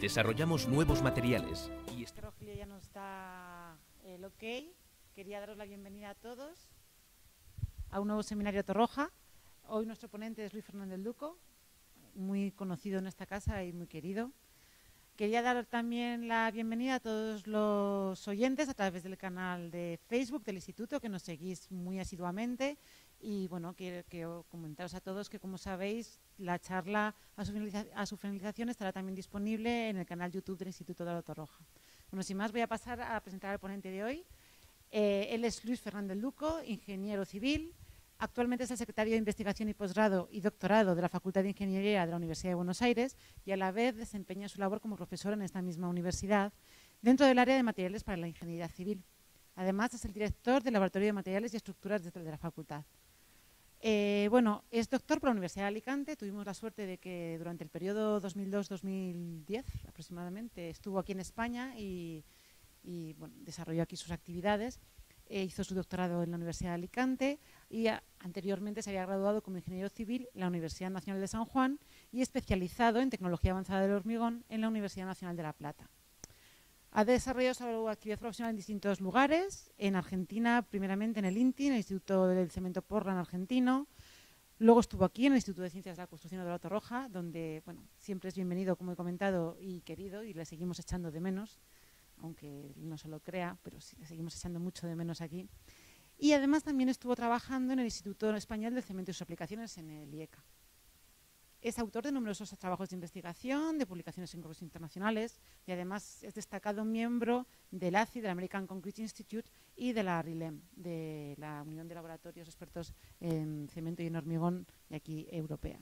Desarrollamos nuevos materiales. ya nos da el ok. Quería daros la bienvenida a todos a un nuevo seminario Torroja. Hoy nuestro ponente es Luis Fernández Duco, muy conocido en esta casa y muy querido. Quería dar también la bienvenida a todos los oyentes a través del canal de Facebook del Instituto, que nos seguís muy asiduamente, y bueno, quiero, comentaros a todos que, como sabéis, la charla a su, finalización estará también disponible en el canal YouTube del Instituto de la Roja. Bueno, sin más, voy a pasar a presentar al ponente de hoy. Eh, él es Luis Fernández Luco, ingeniero civil. Actualmente es el secretario de Investigación y Posgrado y Doctorado de la Facultad de Ingeniería de la Universidad de Buenos Aires y a la vez desempeña su labor como profesor en esta misma universidad dentro del área de materiales para la ingeniería civil. Además, es el director del Laboratorio de Materiales y Estructuras de la Facultad. Eh, bueno, es doctor por la Universidad de Alicante. Tuvimos la suerte de que durante el periodo 2002-2010 aproximadamente estuvo aquí en España y, desarrolló aquí sus actividades. Eh, hizo su doctorado en la Universidad de Alicante y anteriormente se había graduado como ingeniero civil en la Universidad Nacional de San Juan y especializado en tecnología avanzada del hormigón en la Universidad Nacional de La Plata. Ha desarrollado su actividad profesional en distintos lugares, en Argentina, primeramente en el INTI, en el Instituto del Cemento Porran argentino. Luego estuvo aquí en el Instituto de Ciencias de la Construcción de la Torre Roja, donde bueno, siempre es bienvenido, como he comentado, y querido, y le seguimos echando de menos, aunque no se lo crea, pero sí, le seguimos echando mucho de menos aquí. Y además también estuvo trabajando en el Instituto Español de Cemento y sus aplicaciones en el IECA. Es autor de numerosos trabajos de investigación, de publicaciones en grupos internacionales y además es destacado miembro del ACI, del American Concrete Institute y de la RILEM, de la Unión de Laboratorios Expertos en Cemento y en Hormigón de aquí europea.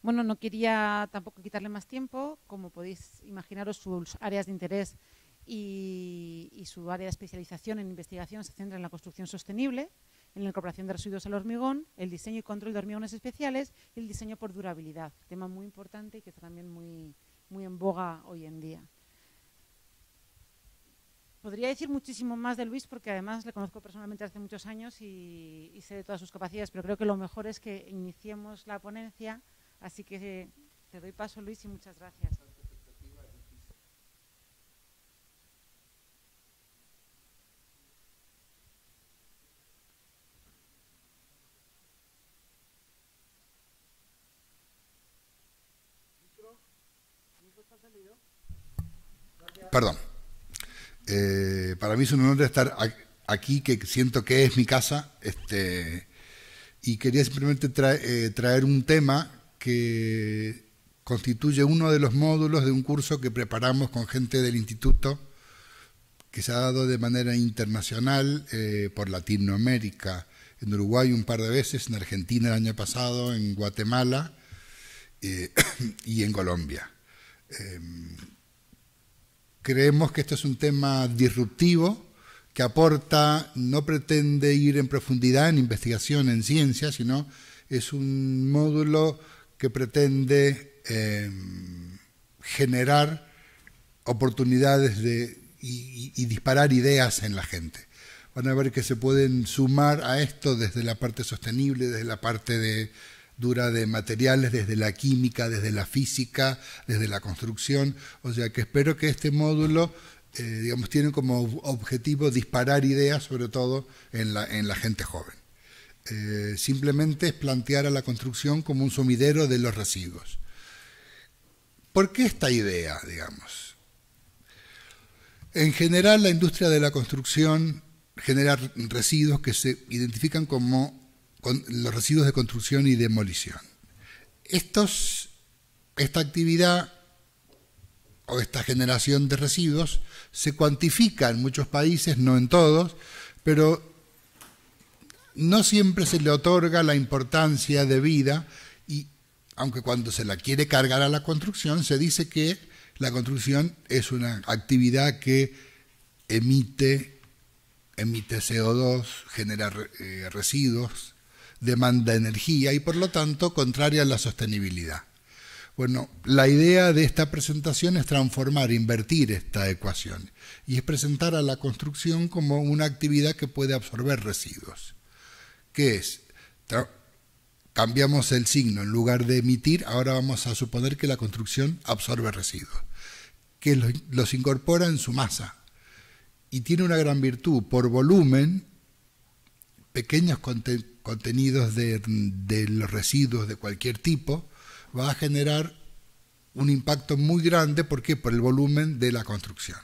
Bueno, no quería tampoco quitarle más tiempo, como podéis imaginaros sus áreas de interés y, y su área de especialización en investigación se centra en la construcción sostenible, en la incorporación de residuos al hormigón, el diseño y control de hormigones especiales y el diseño por durabilidad, tema muy importante y que está también muy, muy en boga hoy en día. Podría decir muchísimo más de Luis porque además le conozco personalmente hace muchos años y, y sé de todas sus capacidades, pero creo que lo mejor es que iniciemos la ponencia, así que te doy paso Luis y muchas gracias. perdón. Eh, para mí es un honor estar aquí, que siento que es mi casa, este, y quería simplemente eh, traer un tema que constituye uno de los módulos de un curso que preparamos con gente del instituto, que se ha dado de manera internacional eh, por Latinoamérica, en Uruguay un par de veces, en Argentina el año pasado, en Guatemala y en Colombia em, Creemos que esto es un tema disruptivo que aporta, no pretende ir en profundidad en investigación, en ciencia, sino es un módulo que pretende em, generar oportunidades de, y disparar ideas en la gente van a ver que se pueden sumar a esto desde la parte sostenible, desde la parte de dura de materiales, desde la química, desde la física, desde la construcción. O sea que espero que este módulo, eh, digamos, tiene como objetivo disparar ideas, sobre todo en la, en la gente joven. Eh, simplemente es plantear a la construcción como un sumidero de los residuos. ¿Por qué esta idea, digamos? En general, la industria de la construcción genera residuos que se identifican como los residuos de construcción y demolición. esta actividad o esta generación de residuos se cuantifica en muchos países, no en todos, pero no siempre se le otorga la importancia debida y aunque cuando se la quiere cargar a la construcción se dice que la construcción es una actividad que emite emite CO2, genera eh, residuos demanda energía y por lo tanto contraria a la sostenibilidad. Bueno, la idea de esta presentación es transformar, invertir esta ecuación y es presentar a la construcción como una actividad que puede absorber residuos. ¿Qué es? cambiamos el signo, en lugar de emitir, ahora vamos a suponer que la construcción absorbe residuos, que los incorpora en su masa y tiene una gran virtud, por volumen pequeños contenidos de, los residuos de cualquier tipo, va a generar un impacto muy grande, ¿por qué? Por el volumen de la construcción.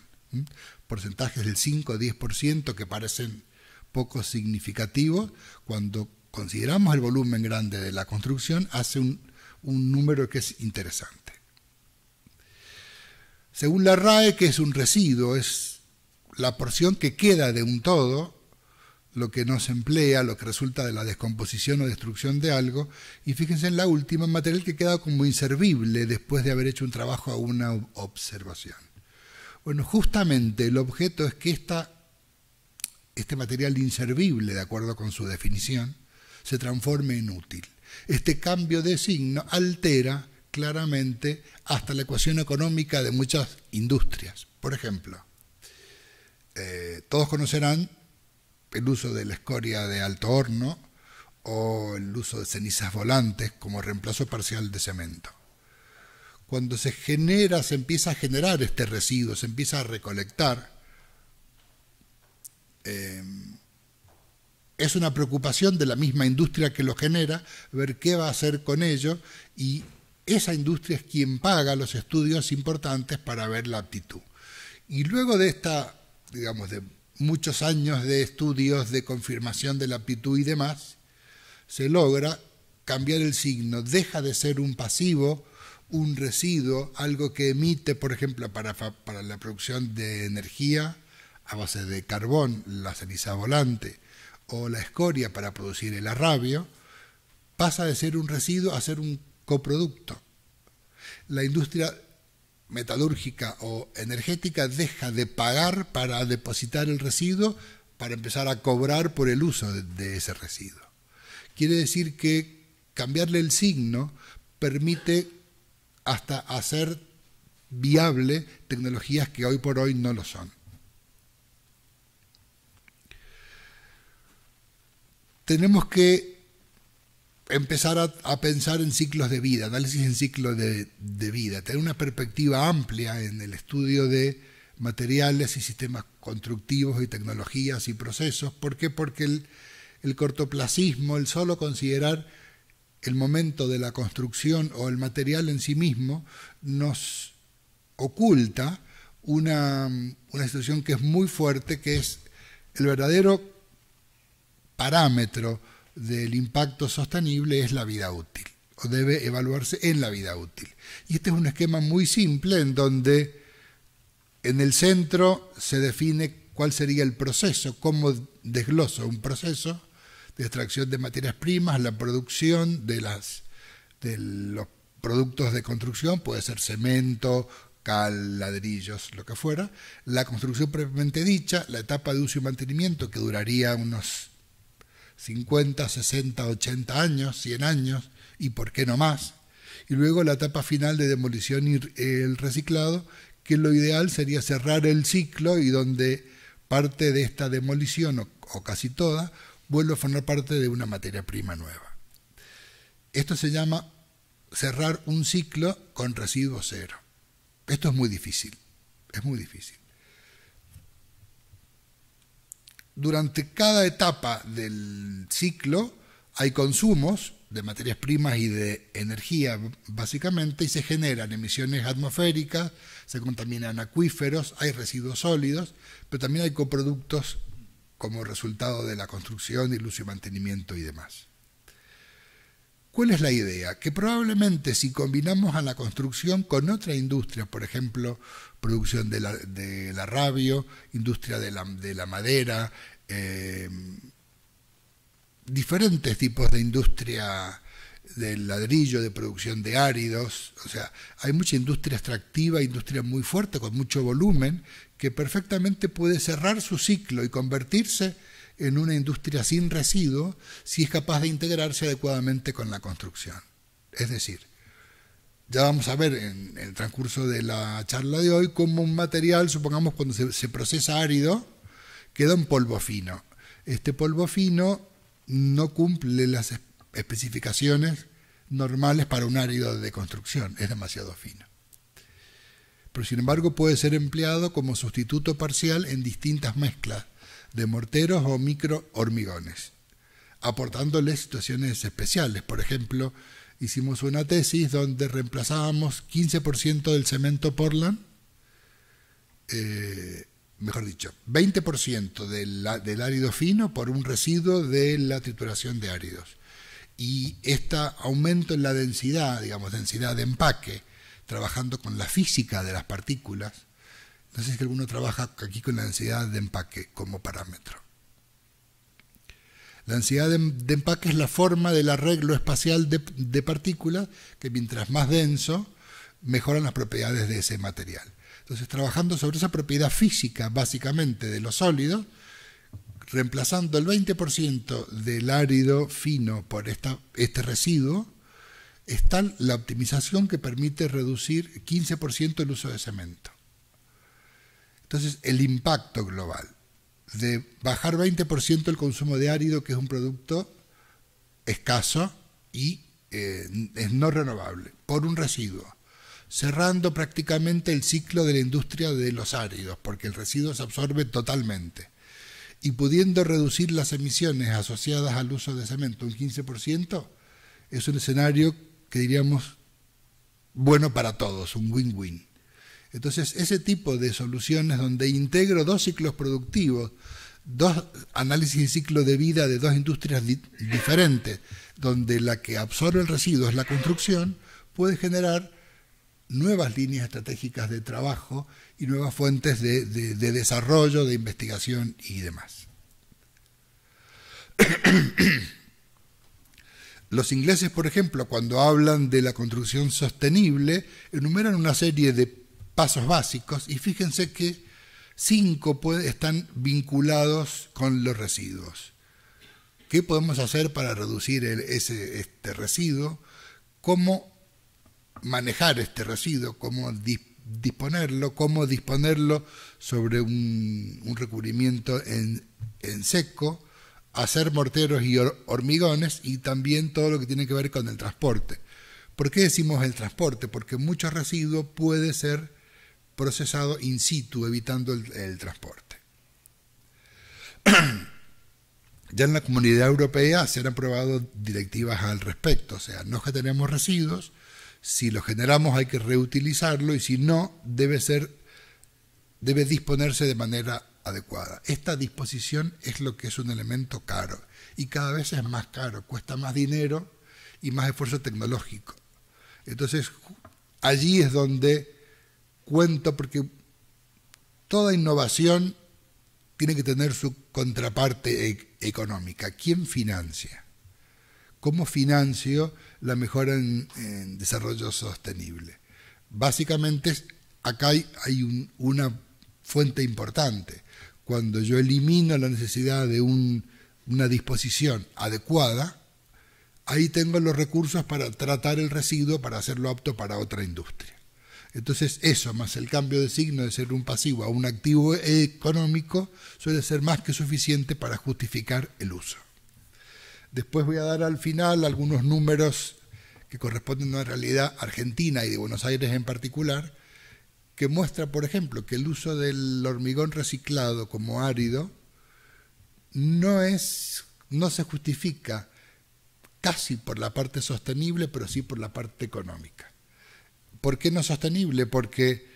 Porcentajes del 5 o 10% que parecen poco significativos, cuando consideramos el volumen grande de la construcción, hace un, un número que es interesante. Según la RAE, que es un residuo, es la porción que queda de un todo lo que no se emplea, lo que resulta de la descomposición o destrucción de algo, y fíjense en la última, material que queda como inservible después de haber hecho un trabajo a una observación. Bueno, justamente el objeto es que este material inservible, de acuerdo con su definición, se transforme en útil. Este cambio de signo altera claramente hasta la ecuación económica de muchas industrias. Por ejemplo, eh, todos conocerán el uso de la escoria de alto horno o el uso de cenizas volantes como reemplazo parcial de cemento. Cuando se genera, se empieza a generar este residuo, se empieza a recolectar, eh, es una preocupación de la misma industria que lo genera, ver qué va a hacer con ello y esa industria es quien paga los estudios importantes para ver la aptitud. Y luego de esta, digamos, de muchos años de estudios de confirmación de la aptitud y demás, se logra cambiar el signo, deja de ser un pasivo, un residuo, algo que emite, por ejemplo, para, para la producción de energía a base de carbón, la ceniza volante, o la escoria para producir el arrabio, pasa de ser un residuo a ser un coproducto. La industria metalúrgica o energética deja de pagar para depositar el residuo para empezar a cobrar por el uso de, ese residuo. Quiere decir que cambiarle el signo permite hasta hacer viable tecnologías que hoy por hoy no lo son. Tenemos que empezar a, pensar en ciclos de vida, análisis en ciclos de, vida, tener una perspectiva amplia en el estudio de materiales y sistemas constructivos y tecnologías y procesos. ¿Por qué? Porque el, cortoplacismo, el solo considerar el momento de la construcción o el material en sí mismo, nos oculta una, una situación que es muy fuerte, que es el verdadero parámetro del impacto sostenible es la vida útil, o debe evaluarse en la vida útil. Y este es un esquema muy simple en donde en el centro se define cuál sería el proceso, cómo desglosa un proceso de extracción de materias primas, la producción de, las, de los productos de construcción, puede ser cemento, cal, ladrillos, lo que fuera, la construcción previamente dicha, la etapa de uso y mantenimiento que duraría unos 50, 60, 80 años, 100 años y por qué no más. Y luego la etapa final de demolición y el reciclado, que lo ideal sería cerrar el ciclo y donde parte de esta demolición, o, casi toda, vuelva a formar parte de una materia prima nueva. Esto se llama cerrar un ciclo con residuo cero. Esto es muy difícil, es muy difícil. durante cada etapa del ciclo hay consumos de materias primas y de energía, básicamente, y se generan emisiones atmosféricas, se contaminan acuíferos, hay residuos sólidos, pero también hay coproductos como resultado de la construcción, y uso y mantenimiento y demás. ¿Cuál es la idea? Que probablemente si combinamos a la construcción con otra industria, por ejemplo, producción de la, de industria de la, madera, eh, diferentes tipos de industria del ladrillo, de producción de áridos, o sea, hay mucha industria extractiva, industria muy fuerte, con mucho volumen, que perfectamente puede cerrar su ciclo y convertirse en una industria sin residuos si es capaz de integrarse adecuadamente con la construcción. Es decir, ya vamos a ver en el transcurso de la charla de hoy cómo un material, supongamos cuando se, se procesa árido, queda un polvo fino. Este polvo fino no cumple las especificaciones normales para un árido de construcción, es demasiado fino. Pero sin embargo puede ser empleado como sustituto parcial en distintas mezclas de morteros o micro hormigones, aportándoles situaciones especiales. Por ejemplo, hicimos una tesis donde reemplazábamos 15% del cemento Portland, eh, mejor dicho, 20% del, del árido fino por un residuo de la trituración de áridos. Y este aumento en la densidad, digamos, densidad de empaque, trabajando con la física de las partículas, entonces, es que alguno trabaja aquí con la densidad de empaque como parámetro. La densidad de, empaque es la forma del arreglo espacial de, partículas que mientras más denso mejoran las propiedades de ese material. Entonces, trabajando sobre esa propiedad física básicamente de los sólidos, reemplazando el 20% del árido fino por este residuo, está la optimización que permite reducir 15% el uso de cemento. Entonces, el impacto global de bajar 20% el consumo de árido, que es un producto escaso y eh, es no renovable, por un residuo, cerrando prácticamente el ciclo de la industria de los áridos, porque el residuo se absorbe totalmente, y pudiendo reducir las emisiones asociadas al uso de cemento un 15%, es un escenario que diríamos bueno para todos, un win-win. Entonces, ese tipo de soluciones donde integro dos ciclos productivos, dos análisis de ciclo de vida de dos industrias diferentes, donde la que absorbe el residuo es la construcción, puede generar nuevas líneas estratégicas de trabajo y nuevas fuentes de desarrollo, de investigación y demás. Los ingleses, por ejemplo, cuando hablan de la construcción sostenible, enumeran una serie de pasos básicos y fíjense que cinco están vinculados con los residuos. ¿Qué podemos hacer para reducir ese, este residuo? ¿Cómo manejar este residuo? ¿Cómo disponerlo? ¿Cómo disponerlo sobre un, recubrimiento en, en seco? hacer morteros y hormigones y también todo lo que tiene que ver con el transporte. ¿Por qué decimos el transporte? Porque mucho residuo puede ser procesado in situ, evitando el, transporte. ya en la comunidad europea se han aprobado directivas al respecto, o sea, no tenemos residuos, si los generamos hay que reutilizarlo y si no, debe ser debe disponerse de manera adecuada. Esta disposición es lo que es un elemento caro y cada vez es más caro, cuesta más dinero y más esfuerzo tecnológico. Entonces, allí es donde Cuento porque toda innovación tiene que tener su contraparte e-, económica. ¿Quién financia? ¿Cómo financio la mejora en, desarrollo sostenible? Básicamente, acá hay, una fuente importante. Cuando yo elimino la necesidad de una disposición adecuada, ahí tengo los recursos para tratar el residuo, para hacerlo apto para otra industria. Entonces eso, más el cambio de signo de ser un pasivo a un activo económico, suele ser más que suficiente para justificar el uso. Después voy a dar al final algunos números que corresponden a una realidad argentina y de Buenos Aires en particular, que muestra, por ejemplo, que el uso del hormigón reciclado como árido no, es, no se justifica casi por la parte sostenible, pero sí por la parte económica. ¿Por qué no sostenible? Porque,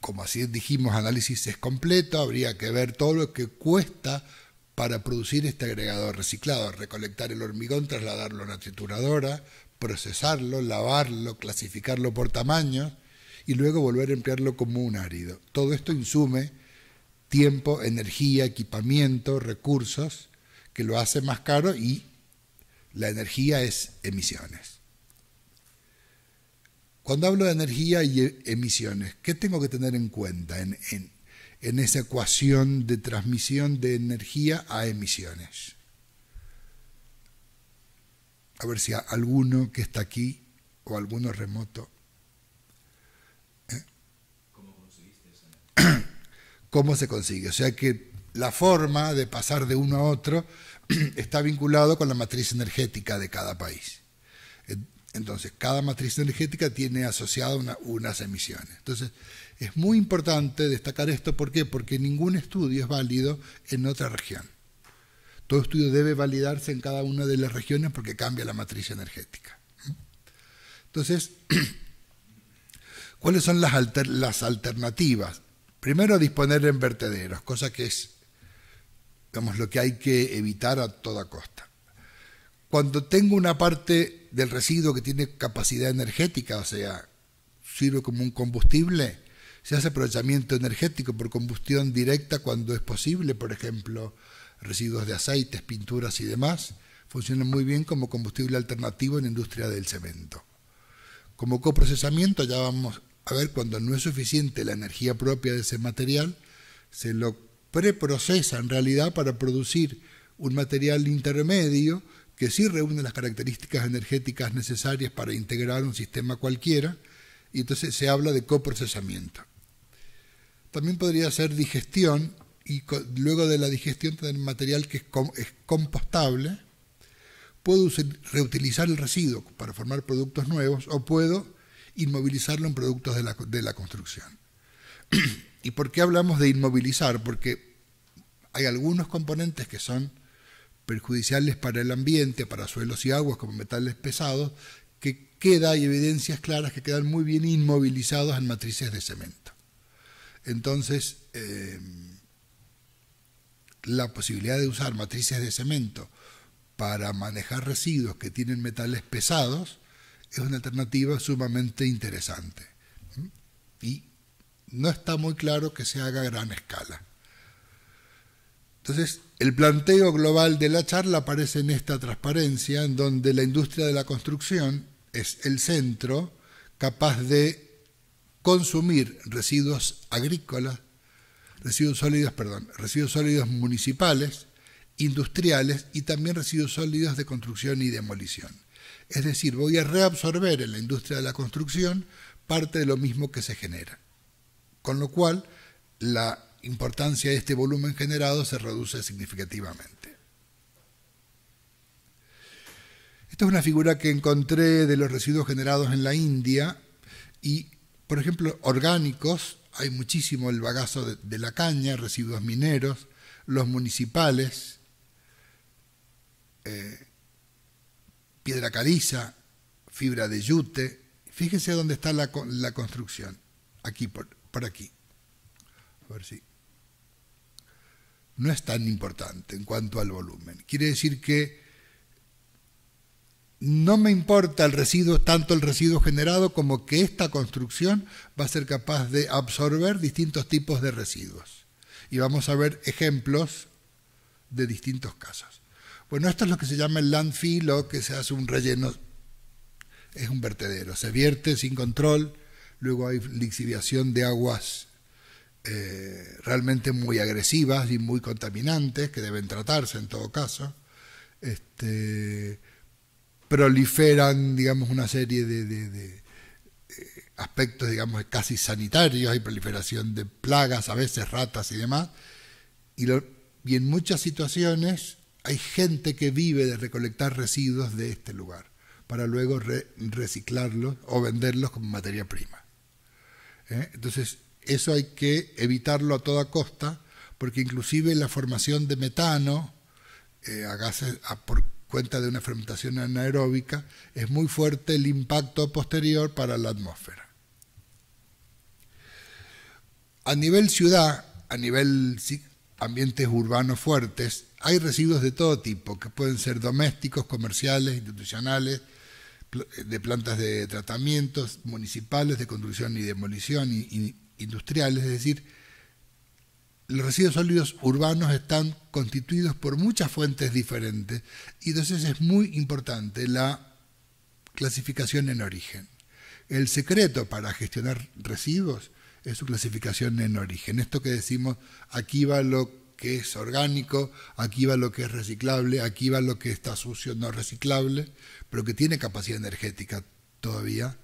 como así dijimos, análisis es completo, habría que ver todo lo que cuesta para producir este agregado reciclado, recolectar el hormigón, trasladarlo a una trituradora, procesarlo, lavarlo, clasificarlo por tamaño y luego volver a emplearlo como un árido. Todo esto insume tiempo, energía, equipamiento, recursos, que lo hace más caro y la energía es emisiones. Cuando hablo de energía y emisiones, ¿qué tengo que tener en cuenta en, esa ecuación de transmisión de energía a emisiones? A ver si alguno que está aquí o alguno remoto. ¿eh? ¿Cómo se consigue? O sea que la forma de pasar de uno a otro está vinculado con la matriz energética de cada país. Entonces, cada matriz energética tiene asociada unas emisiones. Entonces, es muy importante destacar esto. ¿Por qué? Porque ningún estudio es válido en otra región. Todo estudio debe validarse en cada una de las regiones porque cambia la matriz energética. Entonces, ¿cuáles son las, alternativas? Primero, disponer en vertederos, cosa que es lo que hay que evitar a toda costa. Cuando tengo una parte del residuo que tiene capacidad energética, o sea, sirve como un combustible. Se hace aprovechamiento energético por combustión directa cuando es posible, por ejemplo, residuos de aceites, pinturas y demás. funcionan muy bien como combustible alternativo en la industria del cemento. Como coprocesamiento ya vamos a ver cuando no es suficiente la energía propia de ese material, se lo preprocesa en realidad para producir un material intermedio que sí reúne las características energéticas necesarias para integrar un sistema cualquiera, y entonces se habla de coprocesamiento. También podría ser digestión, y luego de la digestión tener material que es, compostable, puedo reutilizar el residuo para formar productos nuevos o puedo inmovilizarlo en productos de la, de la construcción. ¿Y por qué hablamos de inmovilizar? Porque hay algunos componentes que son perjudiciales para el ambiente, para suelos y aguas como metales pesados, que queda, hay evidencias claras que quedan muy bien inmovilizados en matrices de cemento. Entonces, eh, la posibilidad de usar matrices de cemento para manejar residuos que tienen metales pesados es una alternativa sumamente interesante. Y no está muy claro que se haga a gran escala. Entonces, el planteo global de la charla aparece en esta transparencia, en donde la industria de la construcción es el centro capaz de consumir residuos agrícolas, residuos sólidos, perdón, residuos sólidos municipales, industriales y también residuos sólidos de construcción y demolición. Es decir, voy a reabsorber en la industria de la construcción parte de lo mismo que se genera. Con lo cual, la importancia de este volumen generado se reduce significativamente. Esta es una figura que encontré de los residuos generados en la India y, por ejemplo, orgánicos, hay muchísimo el bagazo de, la caña, residuos mineros, los municipales, eh, piedra caliza, fibra de yute. Fíjense dónde está la, construcción, aquí por, por aquí. A ver si no es tan importante en cuanto al volumen. Quiere decir que no me importa el residuo, tanto el residuo generado como que esta construcción va a ser capaz de absorber distintos tipos de residuos. Y vamos a ver ejemplos de distintos casos. Bueno, esto es lo que se llama el landfill o que se hace un relleno, es un vertedero, se vierte sin control, luego hay lixiviación de aguas eh, realmente muy agresivas y muy contaminantes, que deben tratarse en todo caso. Este, proliferan, digamos, una serie de, eh, aspectos, digamos, casi sanitarios, hay proliferación de plagas, a veces ratas y demás, y, en muchas situaciones hay gente que vive de recolectar residuos de este lugar para luego reciclarlos o venderlos como materia prima. ¿eh? Entonces, eso hay que evitarlo a toda costa, porque inclusive la formación de metano, eh, a por cuenta de una fermentación anaeróbica, es muy fuerte el impacto posterior para la atmósfera. A nivel ciudad, a nivel ambientes urbanos fuertes, hay residuos de todo tipo, que pueden ser domésticos, comerciales, institucionales, eh, de plantas de tratamientos, municipales, de construcción y demolición, industriales, es decir, los residuos sólidos urbanos están constituidos por muchas fuentes diferentes y entonces es muy importante la clasificación en origen. El secreto para gestionar residuos es su clasificación en origen. Esto que decimos, aquí va lo que es orgánico, aquí va lo que es reciclable, aquí va lo que está sucio, no reciclable, pero que tiene capacidad energética todavía.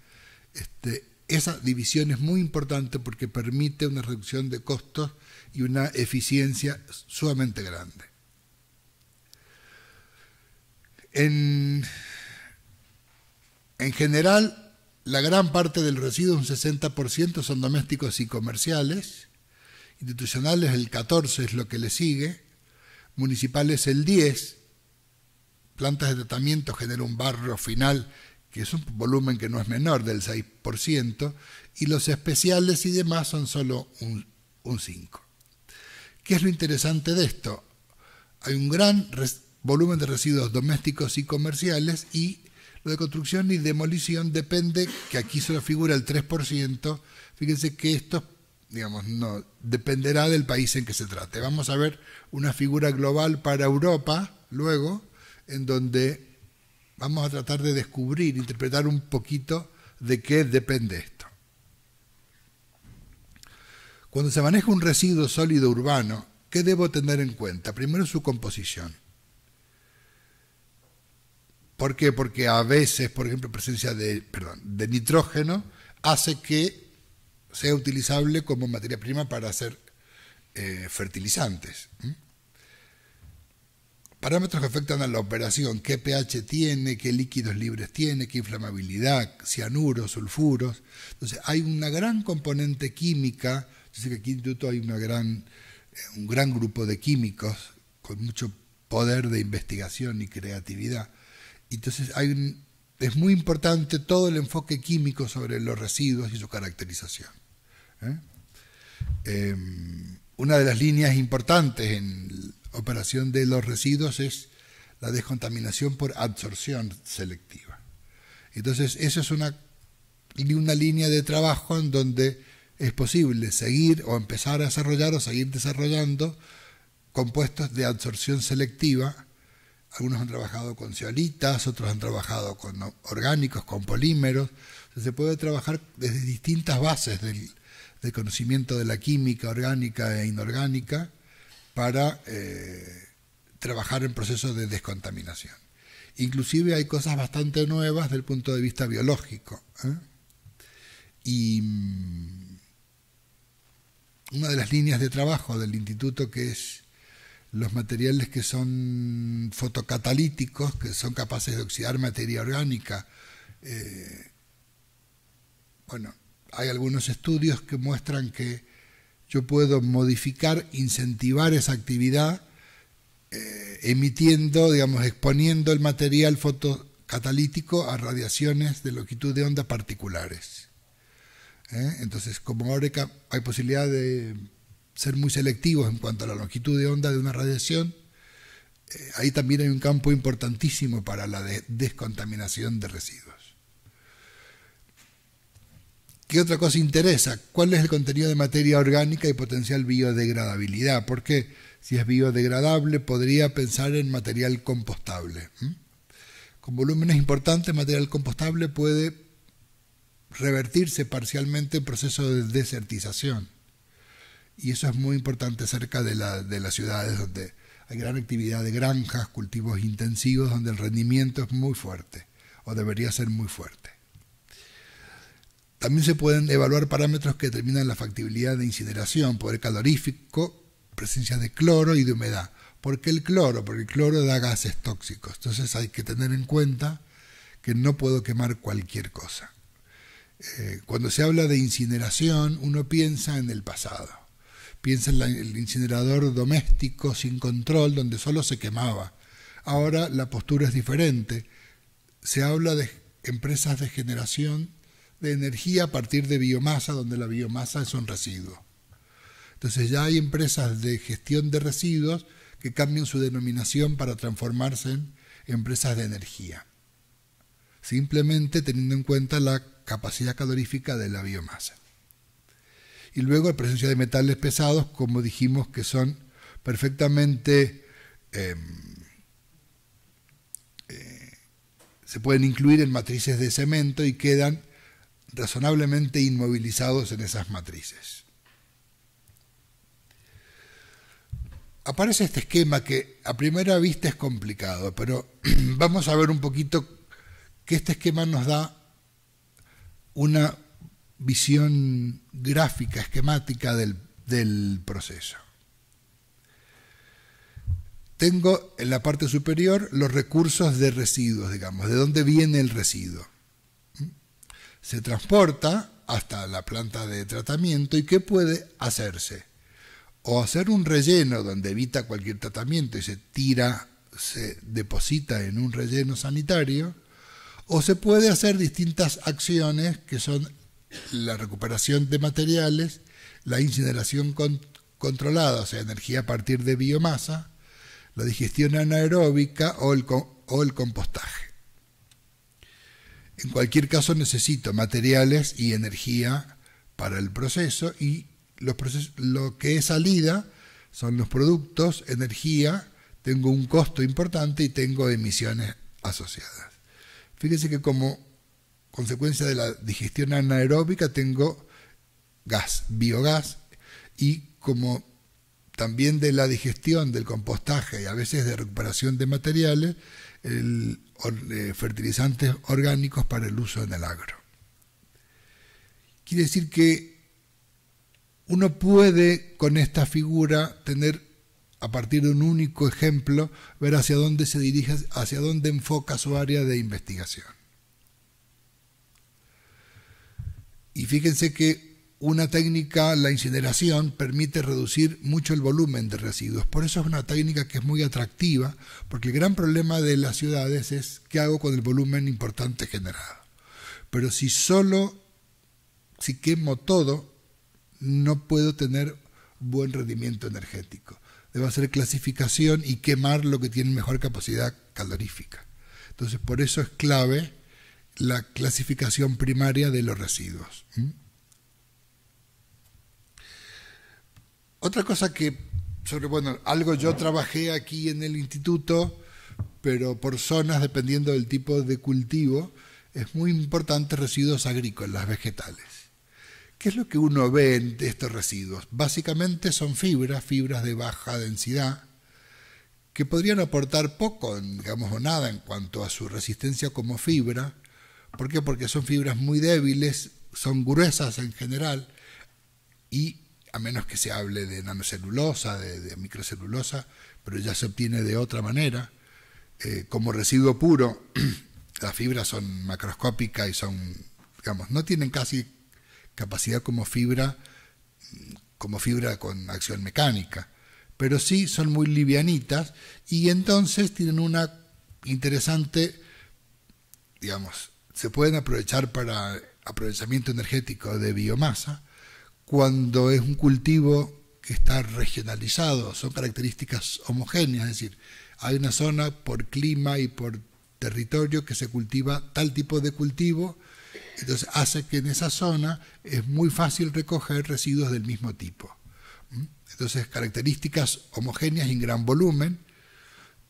Este, esa división es muy importante porque permite una reducción de costos y una eficiencia sumamente grande. En, en general, la gran parte del residuo, un 60%, son domésticos y comerciales. Institucionales el 14 es lo que le sigue. Municipales el 10. Plantas de tratamiento genera un barrio final que es un volumen que no es menor del 6%, y los especiales y demás son solo un, 5%. ¿Qué es lo interesante de esto? Hay un gran volumen de residuos domésticos y comerciales y lo de construcción y demolición depende, que aquí solo figura el 3%, fíjense que esto, digamos, no, dependerá del país en que se trate. Vamos a ver una figura global para Europa luego, en donde Vamos a tratar de descubrir, interpretar un poquito de qué depende esto. Cuando se maneja un residuo sólido urbano, ¿qué debo tener en cuenta? Primero su composición. ¿Por qué? Porque a veces, por ejemplo, presencia de, nitrógeno hace que sea utilizable como materia prima para hacer eh, fertilizantes. Parámetros que afectan a la operación, qué pH tiene, qué líquidos libres tiene, qué inflamabilidad, cianuros, sulfuros. Entonces hay una gran componente química, yo sé que aquí en Instituto hay una gran, eh, un gran grupo de químicos con mucho poder de investigación y creatividad. Entonces hay es muy importante todo el enfoque químico sobre los residuos y su caracterización. ¿eh? Em, una de las líneas importantes en operación de los residuos es la descontaminación por absorción selectiva. Entonces, esa es una, línea de trabajo en donde es posible seguir o empezar a desarrollar o seguir desarrollando compuestos de absorción selectiva. Algunos han trabajado con ceolitas, otros han trabajado con orgánicos, con polímeros. se puede trabajar desde distintas bases del conocimiento de la química orgánica e inorgánica para eh, trabajar en procesos de descontaminación. Inclusive hay cosas bastante nuevas desde el punto de vista biológico. ¿eh? Y mm, una de las líneas de trabajo del instituto que es los materiales que son fotocatalíticos, que son capaces de oxidar materia orgánica. Eh, bueno, hay algunos estudios que muestran que yo puedo modificar, incentivar esa actividad eh, emitiendo, digamos, exponiendo el material fotocatalítico a radiaciones de longitud de onda particulares. ¿eh? Entonces, como ahora hay posibilidad de ser muy selectivos en cuanto a la longitud de onda de una radiación, eh, ahí también hay un campo importantísimo para la descontaminación de residuos. ¿Qué otra cosa interesa? ¿Cuál es el contenido de materia orgánica y potencial biodegradabilidad? Porque si es biodegradable, podría pensar en material compostable. Con volúmenes importantes, material compostable puede revertirse parcialmente en proceso de desertización. Y eso es muy importante cerca de las ciudades donde hay gran actividad de granjas, cultivos intensivos, donde el rendimiento es muy fuerte, o debería ser muy fuerte. También se pueden evaluar parámetros que determinan la factibilidad de incineración, poder calorífico, presencia de cloro y de humedad. ¿Por qué el cloro? Porque el cloro da gases tóxicos. Entonces hay que tener en cuenta que no puedo quemar cualquier cosa. Eh, cuando se habla de incineración, uno piensa en el pasado. Piensa en el incinerador doméstico sin control, donde solo se quemaba. Ahora la postura es diferente. Se habla de empresas de generación de energía a partir de biomasa, donde la biomasa es un residuo. Entonces ya hay empresas de gestión de residuos que cambian su denominación para transformarse en empresas de energía, simplemente teniendo en cuenta la capacidad calorífica de la biomasa. Y luego la presencia de metales pesados, como dijimos, que son perfectamente... Em, eh, se pueden incluir en matrices de cemento y quedan razonablemente inmovilizados en esas matrices. Aparece este esquema que a primera vista es complicado, pero vamos a ver un poquito que este esquema nos da una visión gráfica, esquemática del, del proceso. Tengo en la parte superior los recursos de residuos, digamos, de dónde viene el residuo se transporta hasta la planta de tratamiento y qué puede hacerse. O hacer un relleno donde evita cualquier tratamiento y se tira, se deposita en un relleno sanitario, o se puede hacer distintas acciones que son la recuperación de materiales, la incineración controlada, o sea, energía a partir de biomasa, la digestión anaeróbica o el compostaje. En cualquier caso necesito materiales y energía para el proceso y los procesos, lo que es salida son los productos, energía, tengo un costo importante y tengo emisiones asociadas. Fíjense que como consecuencia de la digestión anaeróbica tengo gas, biogás, y como también de la digestión, del compostaje y a veces de recuperación de materiales, el eh, fertilizantes orgánicos para el uso en el agro. Quiere decir que uno puede con esta figura tener a partir de un único ejemplo ver hacia dónde se dirige, hacia dónde enfoca su área de investigación. Y fíjense que una técnica, la incineración, permite reducir mucho el volumen de residuos. Por eso es una técnica que es muy atractiva, porque el gran problema de las ciudades es qué hago con el volumen importante generado. Pero si solo, si quemo todo, no puedo tener buen rendimiento energético. Debo hacer clasificación y quemar lo que tiene mejor capacidad calorífica. Entonces, por eso es clave la clasificación primaria de los residuos. Otra cosa que, sobre, bueno, algo yo trabajé aquí en el instituto, pero por zonas, dependiendo del tipo de cultivo, es muy importante residuos agrícolas, vegetales. ¿Qué es lo que uno ve en estos residuos? Básicamente son fibras, fibras de baja densidad, que podrían aportar poco, digamos, o nada en cuanto a su resistencia como fibra. ¿Por qué? Porque son fibras muy débiles, son gruesas en general y a menos que se hable de nanocelulosa, de, microcelulosa, pero ya se obtiene de otra manera. Eh, como residuo puro, las fibras son macroscópicas y son, digamos, no tienen casi capacidad como fibra, como fibra con acción mecánica, pero sí son muy livianitas y entonces tienen una interesante, digamos, se pueden aprovechar para aprovechamiento energético de biomasa, cuando es un cultivo que está regionalizado, son características homogéneas, es decir, hay una zona por clima y por territorio que se cultiva tal tipo de cultivo, entonces hace que en esa zona es muy fácil recoger residuos del mismo tipo. Entonces, características homogéneas en gran volumen,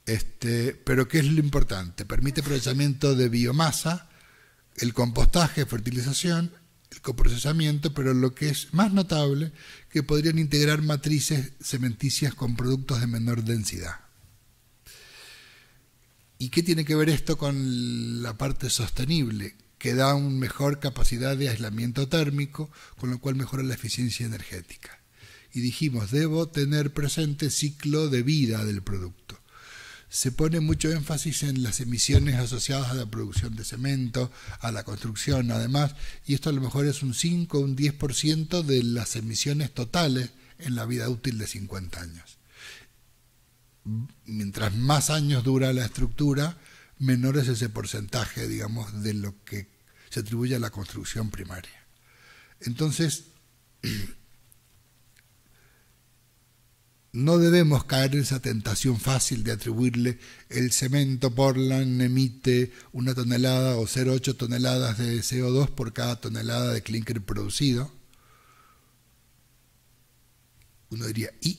este, pero ¿qué es lo importante? Permite procesamiento de biomasa, el compostaje, fertilización el coprocesamiento, pero lo que es más notable, que podrían integrar matrices cementicias con productos de menor densidad. ¿Y qué tiene que ver esto con la parte sostenible? Que da una mejor capacidad de aislamiento térmico, con lo cual mejora la eficiencia energética. Y dijimos, debo tener presente ciclo de vida del producto se pone mucho énfasis en las emisiones asociadas a la producción de cemento, a la construcción, además, y esto a lo mejor es un 5 o un 10% de las emisiones totales en la vida útil de 50 años. Mientras más años dura la estructura, menor es ese porcentaje, digamos, de lo que se atribuye a la construcción primaria. Entonces, No debemos caer en esa tentación fácil de atribuirle el cemento Portland emite una tonelada o 0,8 toneladas de CO2 por cada tonelada de clinker producido. Uno diría, ¿y?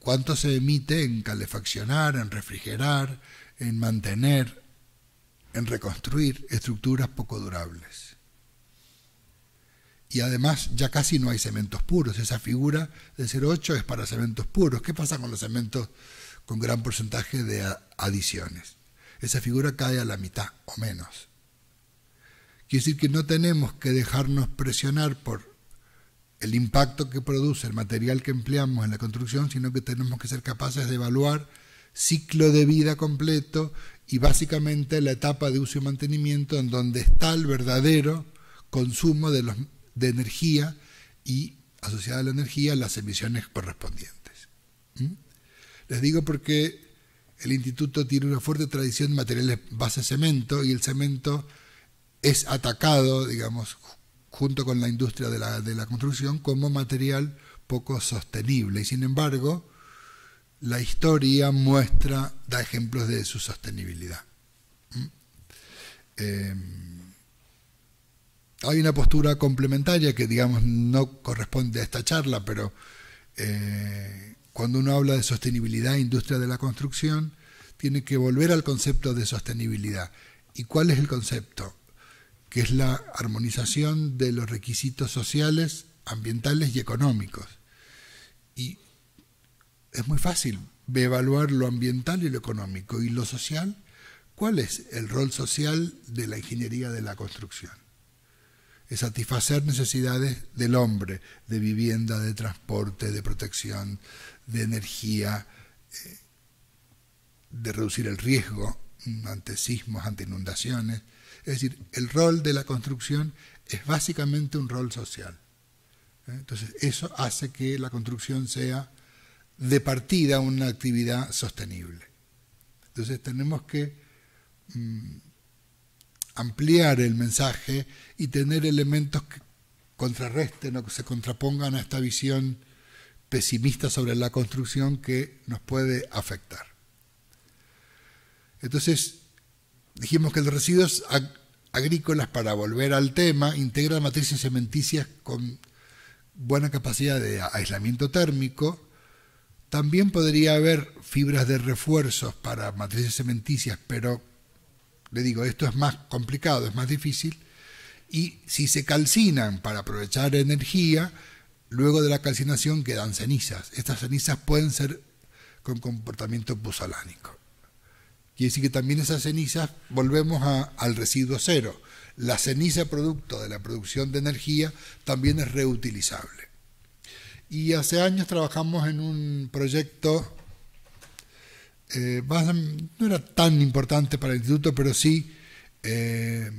¿Cuánto se emite en calefaccionar, en refrigerar, en mantener, en reconstruir estructuras poco durables? y además ya casi no hay cementos puros. Esa figura de 0,8 es para cementos puros. ¿Qué pasa con los cementos con gran porcentaje de adiciones? Esa figura cae a la mitad o menos. Quiere decir que no tenemos que dejarnos presionar por el impacto que produce el material que empleamos en la construcción, sino que tenemos que ser capaces de evaluar ciclo de vida completo y básicamente la etapa de uso y mantenimiento en donde está el verdadero consumo de los de energía y asociada a la energía las emisiones correspondientes. ¿Mm? Les digo porque el instituto tiene una fuerte tradición de materiales base cemento y el cemento es atacado, digamos, junto con la industria de la, de la construcción como material poco sostenible. Y sin embargo, la historia muestra, da ejemplos de su sostenibilidad. ¿Mm? Eh, hay una postura complementaria que, digamos, no corresponde a esta charla, pero eh, cuando uno habla de sostenibilidad, industria de la construcción, tiene que volver al concepto de sostenibilidad. ¿Y cuál es el concepto? Que es la armonización de los requisitos sociales, ambientales y económicos. Y es muy fácil evaluar lo ambiental y lo económico. ¿Y lo social? ¿Cuál es el rol social de la ingeniería de la construcción? es satisfacer necesidades del hombre, de vivienda, de transporte, de protección, de energía, eh, de reducir el riesgo mm, ante sismos, ante inundaciones. Es decir, el rol de la construcción es básicamente un rol social. ¿eh? Entonces, eso hace que la construcción sea de partida una actividad sostenible. Entonces, tenemos que mm, ampliar el mensaje y tener elementos que contrarresten o que se contrapongan a esta visión pesimista sobre la construcción que nos puede afectar. Entonces, dijimos que los residuos agrícolas, para volver al tema, integran matrices cementicias con buena capacidad de aislamiento térmico. También podría haber fibras de refuerzos para matrices cementicias, pero le digo, esto es más complicado, es más difícil, y si se calcinan para aprovechar energía, luego de la calcinación quedan cenizas. Estas cenizas pueden ser con comportamiento pusolánico. Quiere decir que también esas cenizas volvemos al residuo cero. La ceniza producto de la producción de energía también es reutilizable. Y hace años trabajamos en un proyecto eh, mm, no era tan importante para el instituto, pero sí eh,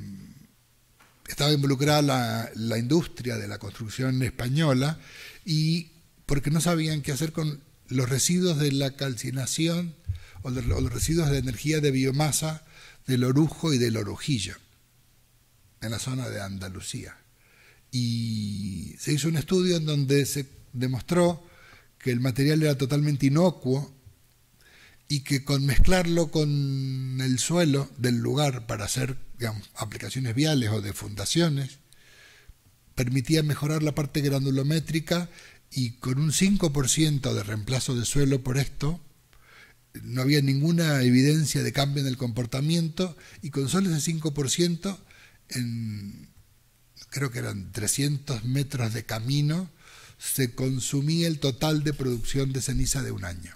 estaba involucrada la, industria de la construcción española y porque no sabían qué hacer con los residuos de la calcinación o, o los residuos de energía de biomasa del orujo y del orujillo en la zona de Andalucía. Y se hizo un estudio en donde se demostró que el material era totalmente inocuo y que con mezclarlo con el suelo del lugar para hacer aplicaciones viales o de fundaciones, permitía mejorar la parte granulométrica y con un 5% de reemplazo de suelo por esto, no había ninguna evidencia de cambio en el comportamiento y con solo ese 5% en creo que eran 300 metros de camino se consumía el total de producción de ceniza de un año.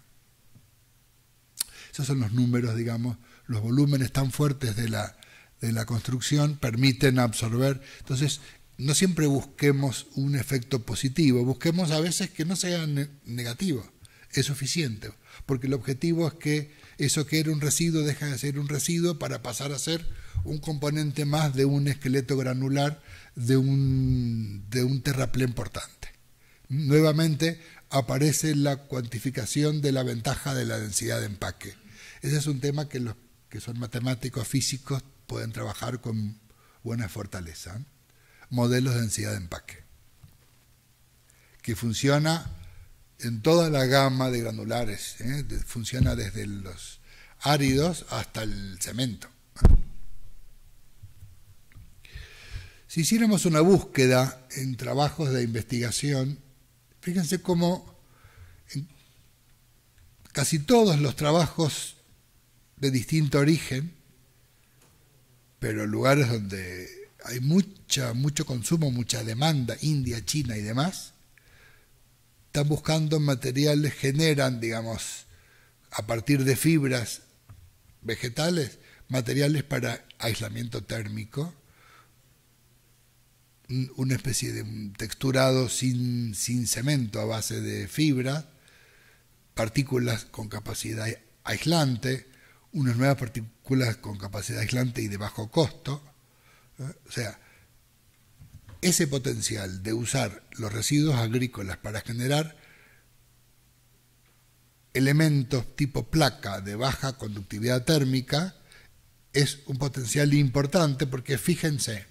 Esos son los números, digamos, los volúmenes tan fuertes de la, de la construcción permiten absorber. Entonces, no siempre busquemos un efecto positivo, busquemos a veces que no sea negativo, es suficiente, porque el objetivo es que eso que era un residuo deja de ser un residuo para pasar a ser un componente más de un esqueleto granular de un, de un terraplén importante. Nuevamente aparece la cuantificación de la ventaja de la densidad de empaque. Ese es un tema que los que son matemáticos, físicos, pueden trabajar con buena fortaleza. Modelos de densidad de empaque, que funciona en toda la gama de granulares, ¿eh? funciona desde los áridos hasta el cemento. Si hiciéramos una búsqueda en trabajos de investigación, fíjense cómo casi todos los trabajos de distinto origen, pero lugares donde hay mucha, mucho consumo, mucha demanda, India, China y demás, están buscando materiales, generan, digamos, a partir de fibras vegetales, materiales para aislamiento térmico, una especie de texturado sin, sin cemento a base de fibra, partículas con capacidad aislante, unas nuevas partículas con capacidad aislante y de bajo costo. ¿eh? O sea, ese potencial de usar los residuos agrícolas para generar elementos tipo placa de baja conductividad térmica es un potencial importante porque fíjense,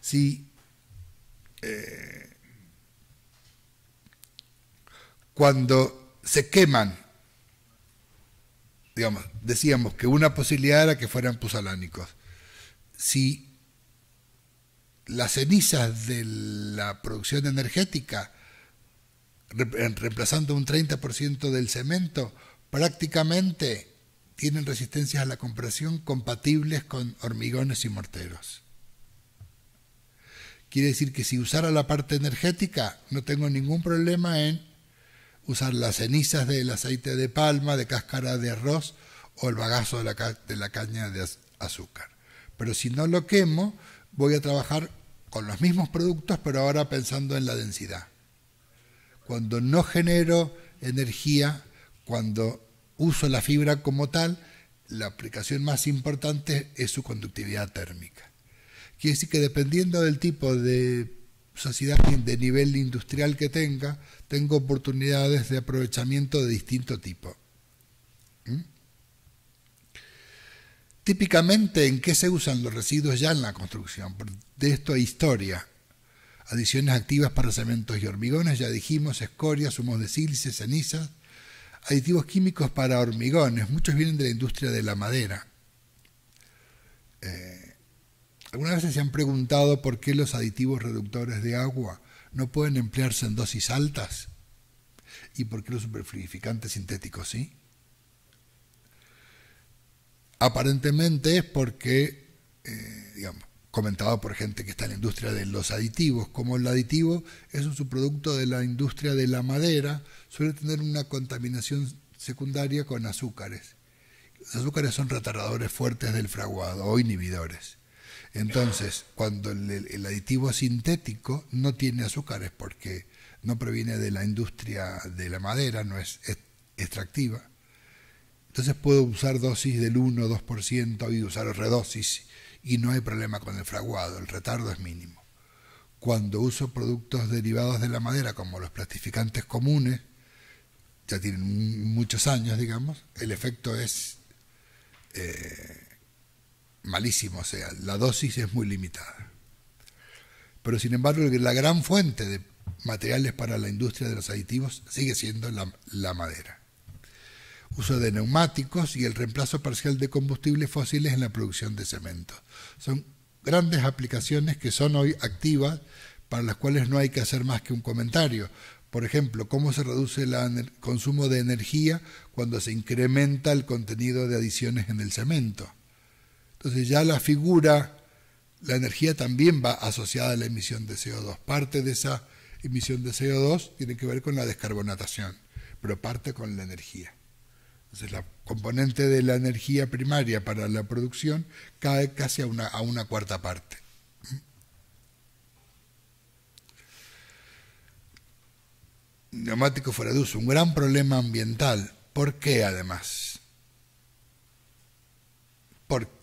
si eh, cuando se queman decíamos que una posibilidad era que fueran pusalánicos. Si las cenizas de la producción energética, eh, reemplazando un 30% del cemento, prácticamente tienen resistencias a la compresión compatibles con hormigones y morteros. Quiere decir que si usara la parte energética, no tengo ningún problema en usar las cenizas del aceite de palma, de cáscara de arroz o el bagazo de la, caña de azúcar. Pero si no lo quemo, voy a trabajar con los mismos productos, pero ahora pensando en la densidad. Cuando no genero energía, cuando uso la fibra como tal, la aplicación más importante es su conductividad térmica. Quiere decir que dependiendo del tipo de sociedad de nivel industrial que tenga, tengo oportunidades de aprovechamiento de distinto tipo. ¿Mm? Típicamente, ¿en qué se usan los residuos ya en la construcción? De esto hay historia. Adiciones activas para cementos y hormigones, ya dijimos, escorias, humos de sílice, cenizas, aditivos químicos para hormigones, muchos vienen de la industria de la madera. Eh, ¿Alguna vez se han preguntado por qué los aditivos reductores de agua no pueden emplearse en dosis altas? ¿Y por qué los superfluidificantes sintéticos sí? Aparentemente es porque, eh, digamos, comentado por gente que está en la industria de los aditivos, como el aditivo es un subproducto de la industria de la madera, suele tener una contaminación secundaria con azúcares. Los azúcares son retardadores fuertes del fraguado o inhibidores. Entonces, cuando el, aditivo sintético no tiene azúcares porque no proviene de la industria de la madera, no es extractiva, entonces puedo usar dosis del 1 2% y usar redosis y no hay problema con el fraguado, el retardo es mínimo. Cuando uso productos derivados de la madera, como los plastificantes comunes, ya tienen muchos años, digamos, el efecto es eh, malísimo, sea, la dosis es muy limitada. Pero sin embargo, la gran fuente de materiales para la industria de los aditivos sigue siendo la madera. Uso de neumáticos y el reemplazo parcial de combustibles fósiles en la producción de cemento. Son grandes aplicaciones que son hoy activas para las cuales no hay que hacer más que un comentario. Por ejemplo, cómo se reduce el consumo de energía cuando se incrementa el contenido de adiciones en el cemento entonces ya la figura, la energía también va asociada a la emisión de CO2. Parte de esa emisión de CO2 tiene que ver con la descarbonatación, pero parte con la energía. Entonces la componente de la energía primaria para la producción cae casi a una, cuarta parte. Neumático fuera de uso, un gran problema ambiental. ¿Por qué además?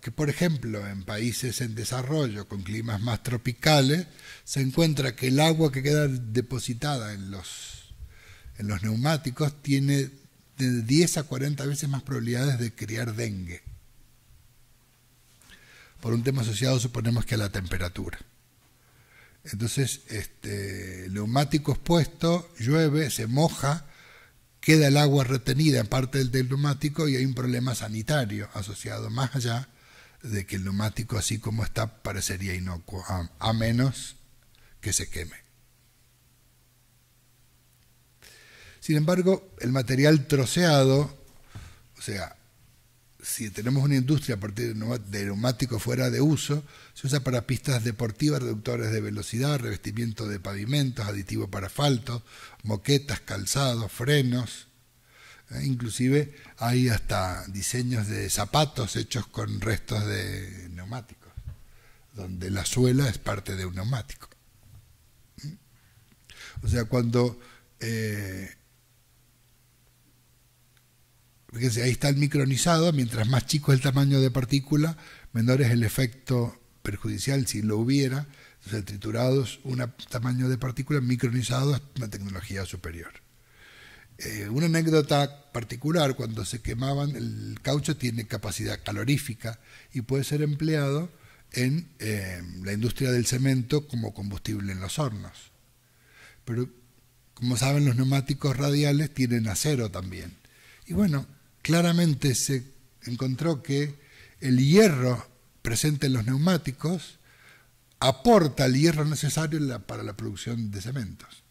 que por ejemplo en países en desarrollo con climas más tropicales se encuentra que el agua que queda depositada en los, en los neumáticos tiene de 10 a 40 veces más probabilidades de criar dengue. Por un tema asociado suponemos que a la temperatura. Entonces, este, el neumático expuesto, llueve, se moja, queda el agua retenida en parte del neumático y hay un problema sanitario asociado más allá de que el neumático así como está parecería inocuo, a, menos que se queme. Sin embargo, el material troceado, o sea, si tenemos una industria a partir de neumáticos fuera de uso, se usa para pistas deportivas, reductores de velocidad, revestimiento de pavimentos, aditivos para asfalto, moquetas, calzados, frenos, ¿eh? Inclusive hay hasta diseños de zapatos hechos con restos de neumáticos, donde la suela es parte de un neumático. ¿Mm? O sea, cuando... Eh, fíjense, ahí está el micronizado, mientras más chico es el tamaño de partícula, menor es el efecto perjudicial si lo hubiera. Entonces, triturados, un tamaño de partícula, micronizado es una tecnología superior. Eh, una anécdota particular, cuando se quemaban, el caucho tiene capacidad calorífica y puede ser empleado en em, la industria del cemento como combustible en los hornos. Pero como saben, los neumáticos radiales tienen acero también. Y bueno, claramente se encontró que el hierro presente en los neumáticos aporta el hierro necesario para la producción de cementos.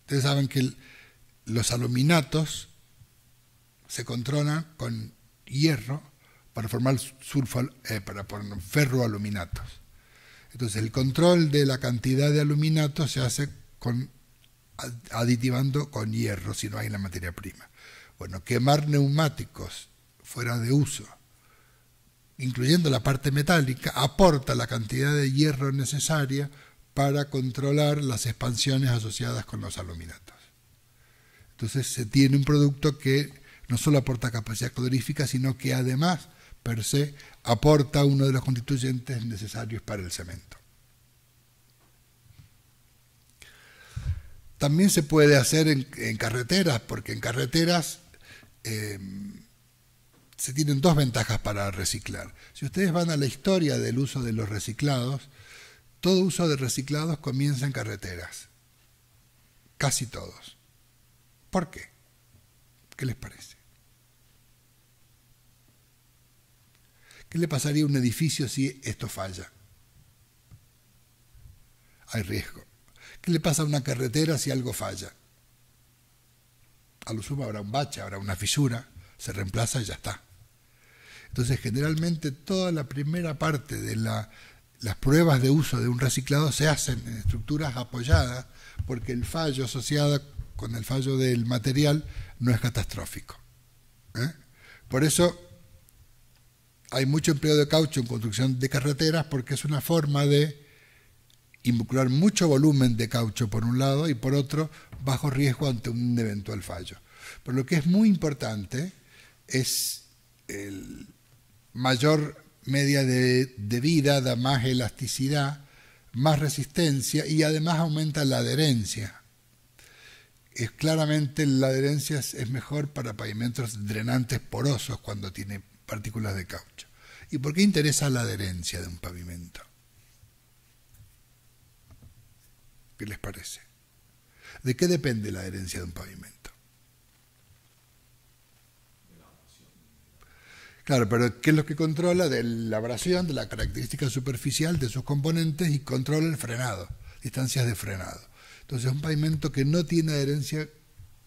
Ustedes saben que el, los aluminatos se controlan con hierro para formar eh, ferroaluminatos. Entonces el control de la cantidad de aluminatos se hace aditivando con hierro si no hay la materia prima. Bueno, quemar neumáticos fuera de uso, incluyendo la parte metálica, aporta la cantidad de hierro necesaria para controlar las expansiones asociadas con los aluminatos. Entonces se tiene un producto que no solo aporta capacidad colorífica, sino que además, per se, aporta uno de los constituyentes necesarios para el cemento. También se puede hacer en, carreteras, porque en carreteras eh, se tienen dos ventajas para reciclar. Si ustedes van a la historia del uso de los reciclados, todo uso de reciclados comienza en carreteras, casi todos. ¿Por qué? ¿Qué les parece? ¿Qué le pasaría a un edificio si esto falla? Hay riesgo. ¿Qué le pasa a una carretera si algo falla? A lo sumo habrá un bache, habrá una fisura, se reemplaza y ya está. Entonces, generalmente toda la primera parte de las pruebas de uso de un reciclado se hacen en estructuras apoyadas porque el fallo asociado con el fallo del material no es catastrófico. ¿eh? Por eso hay mucho empleo de caucho en construcción de carreteras porque es una forma de involucrar mucho volumen de caucho por un lado y por otro bajo riesgo ante un eventual fallo. Pero lo que es muy importante es el mayor media de vida, da más elasticidad, más resistencia y además aumenta la adherencia claramente la adherencia es mejor para pavimentos drenantes porosos cuando tiene partículas de caucho. ¿Y por qué interesa la adherencia de un pavimento? ¿Qué les parece? ¿De qué depende la adherencia de un pavimento? Claro, pero ¿qué es lo que controla? De la abrasión, de la característica superficial de sus componentes y controla el frenado, distancias de frenado. Entonces, un pavimento que no tiene adherencia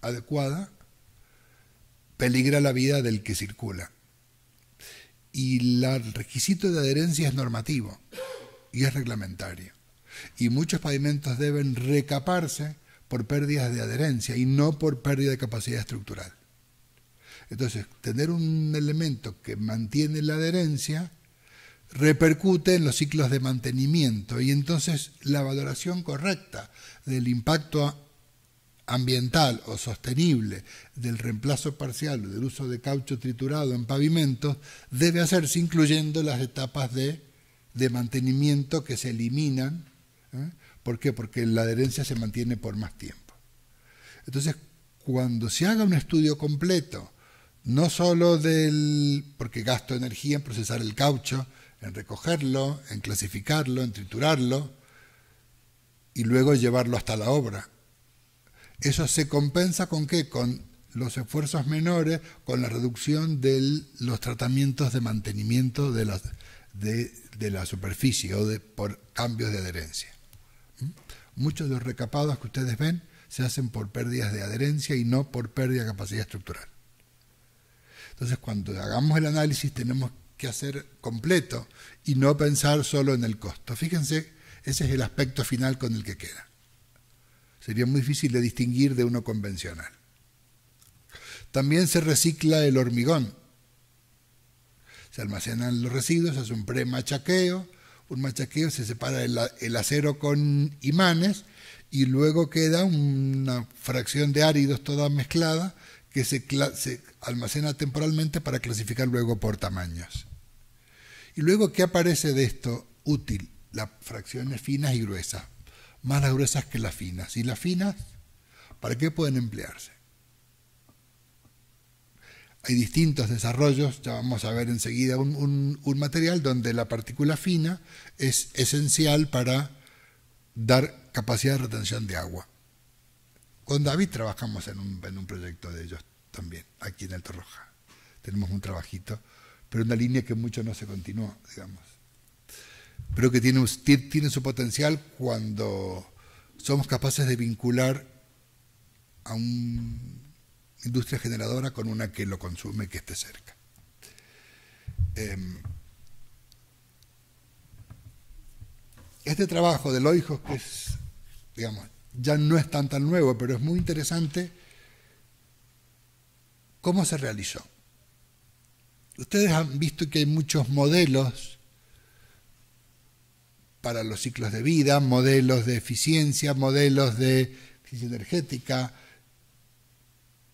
adecuada peligra la vida del que circula. Y el requisito de adherencia es normativo y es reglamentario. Y muchos pavimentos deben recaparse por pérdidas de adherencia y no por pérdida de capacidad estructural. Entonces, tener un elemento que mantiene la adherencia repercute en los ciclos de mantenimiento y entonces la valoración correcta del impacto ambiental o sostenible del reemplazo parcial o del uso de caucho triturado en pavimentos debe hacerse incluyendo las etapas de, de mantenimiento que se eliminan. ¿eh? ¿Por qué? Porque la adherencia se mantiene por más tiempo. Entonces, cuando se haga un estudio completo, no sólo del, porque gasto energía en procesar el caucho, en recogerlo, en clasificarlo, en triturarlo y luego llevarlo hasta la obra. Eso se compensa con qué? Con los esfuerzos menores, con la reducción de los tratamientos de mantenimiento de la, de, la superficie o de, por cambios de adherencia. ¿Mm? Muchos de los recapados que ustedes ven se hacen por pérdidas de adherencia y no por pérdida de capacidad estructural. Entonces, cuando hagamos el análisis, tenemos que hacer completo y no pensar solo en el costo. Fíjense, ese es el aspecto final con el que queda. Sería muy difícil de distinguir de uno convencional. También se recicla el hormigón. Se almacenan los residuos, se hace un premachaqueo. Un machaqueo se separa el, acero con imanes y luego queda una fracción de áridos toda mezclada que se, almacena temporalmente para clasificar luego por tamaños. Y luego, ¿qué aparece de esto? Útil, las fracciones finas y gruesas, más las gruesas que las finas. ¿Y las finas? ¿Para qué pueden emplearse? Hay distintos desarrollos, ya vamos a ver enseguida un, material donde la partícula fina es esencial para dar capacidad de retención de agua. Con David trabajamos en un, en un proyecto de ellos también, aquí en El Torroja. Tenemos un trabajito pero una línea que mucho no se continuó, digamos. Pero que tiene, tiene su potencial cuando somos capaces de vincular a una industria generadora con una que lo consume, que esté cerca. Em, este trabajo de Loijos, que es, digamos, ya no es tan tan nuevo, pero es muy interesante cómo se realizó. Ustedes han visto que hay muchos modelos para los ciclos de vida, modelos de eficiencia, modelos de eficiencia energética,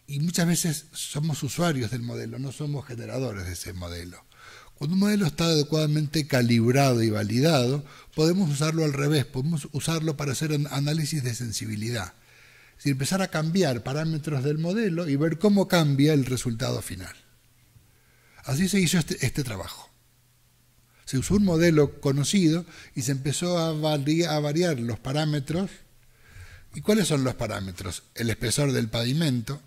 y muchas veces somos usuarios del modelo, no somos generadores de ese modelo. Cuando un modelo está adecuadamente calibrado y validado, podemos usarlo al revés, podemos usarlo para hacer análisis de sensibilidad. Es decir, empezar a cambiar parámetros del modelo y ver cómo cambia el resultado final. Así se hizo este, este, trabajo. Se usó un modelo conocido y se empezó a, variar los parámetros. ¿Y cuáles son los parámetros? El espesor del pavimento,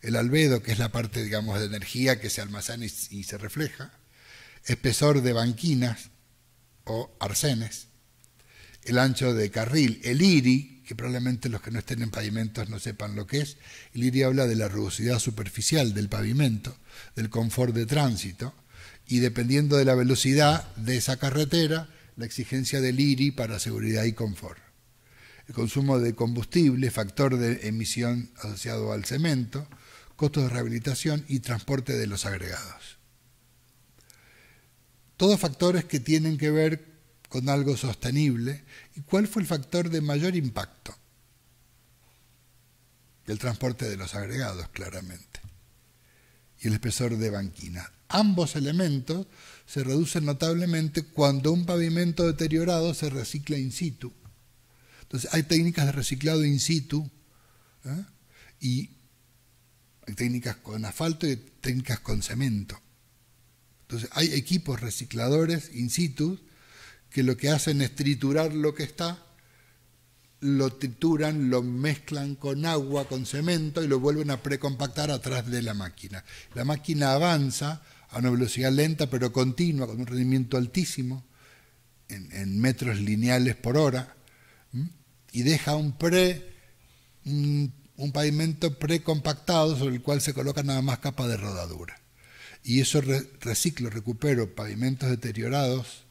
el albedo, que es la parte, digamos, de energía que se almacena y, se refleja, espesor de banquinas o arsenes, el ancho de carril, el IRI, que probablemente los que no estén en pavimentos no sepan lo que es. Liri habla de la rugosidad superficial del pavimento, del confort de tránsito, y dependiendo de la velocidad de esa carretera, la exigencia del IRI para seguridad y confort. El consumo de combustible, factor de emisión asociado al cemento, costos de rehabilitación y transporte de los agregados. Todos factores que tienen que ver con algo sostenible y cuál fue el factor de mayor impacto. El transporte de los agregados, claramente. Y el espesor de banquina. Ambos elementos se reducen notablemente cuando un pavimento deteriorado se recicla in situ. Entonces hay técnicas de reciclado in situ ¿eh? y hay técnicas con asfalto y técnicas con cemento. Entonces hay equipos recicladores in situ que lo que hacen es triturar lo que está, lo trituran, lo mezclan con agua, con cemento y lo vuelven a precompactar atrás de la máquina. La máquina avanza a una velocidad lenta pero continua, con un rendimiento altísimo, en, metros lineales por hora, y deja un pre un, pavimento precompactado sobre el cual se coloca nada más capa de rodadura. Y eso reciclo, recupero pavimentos deteriorados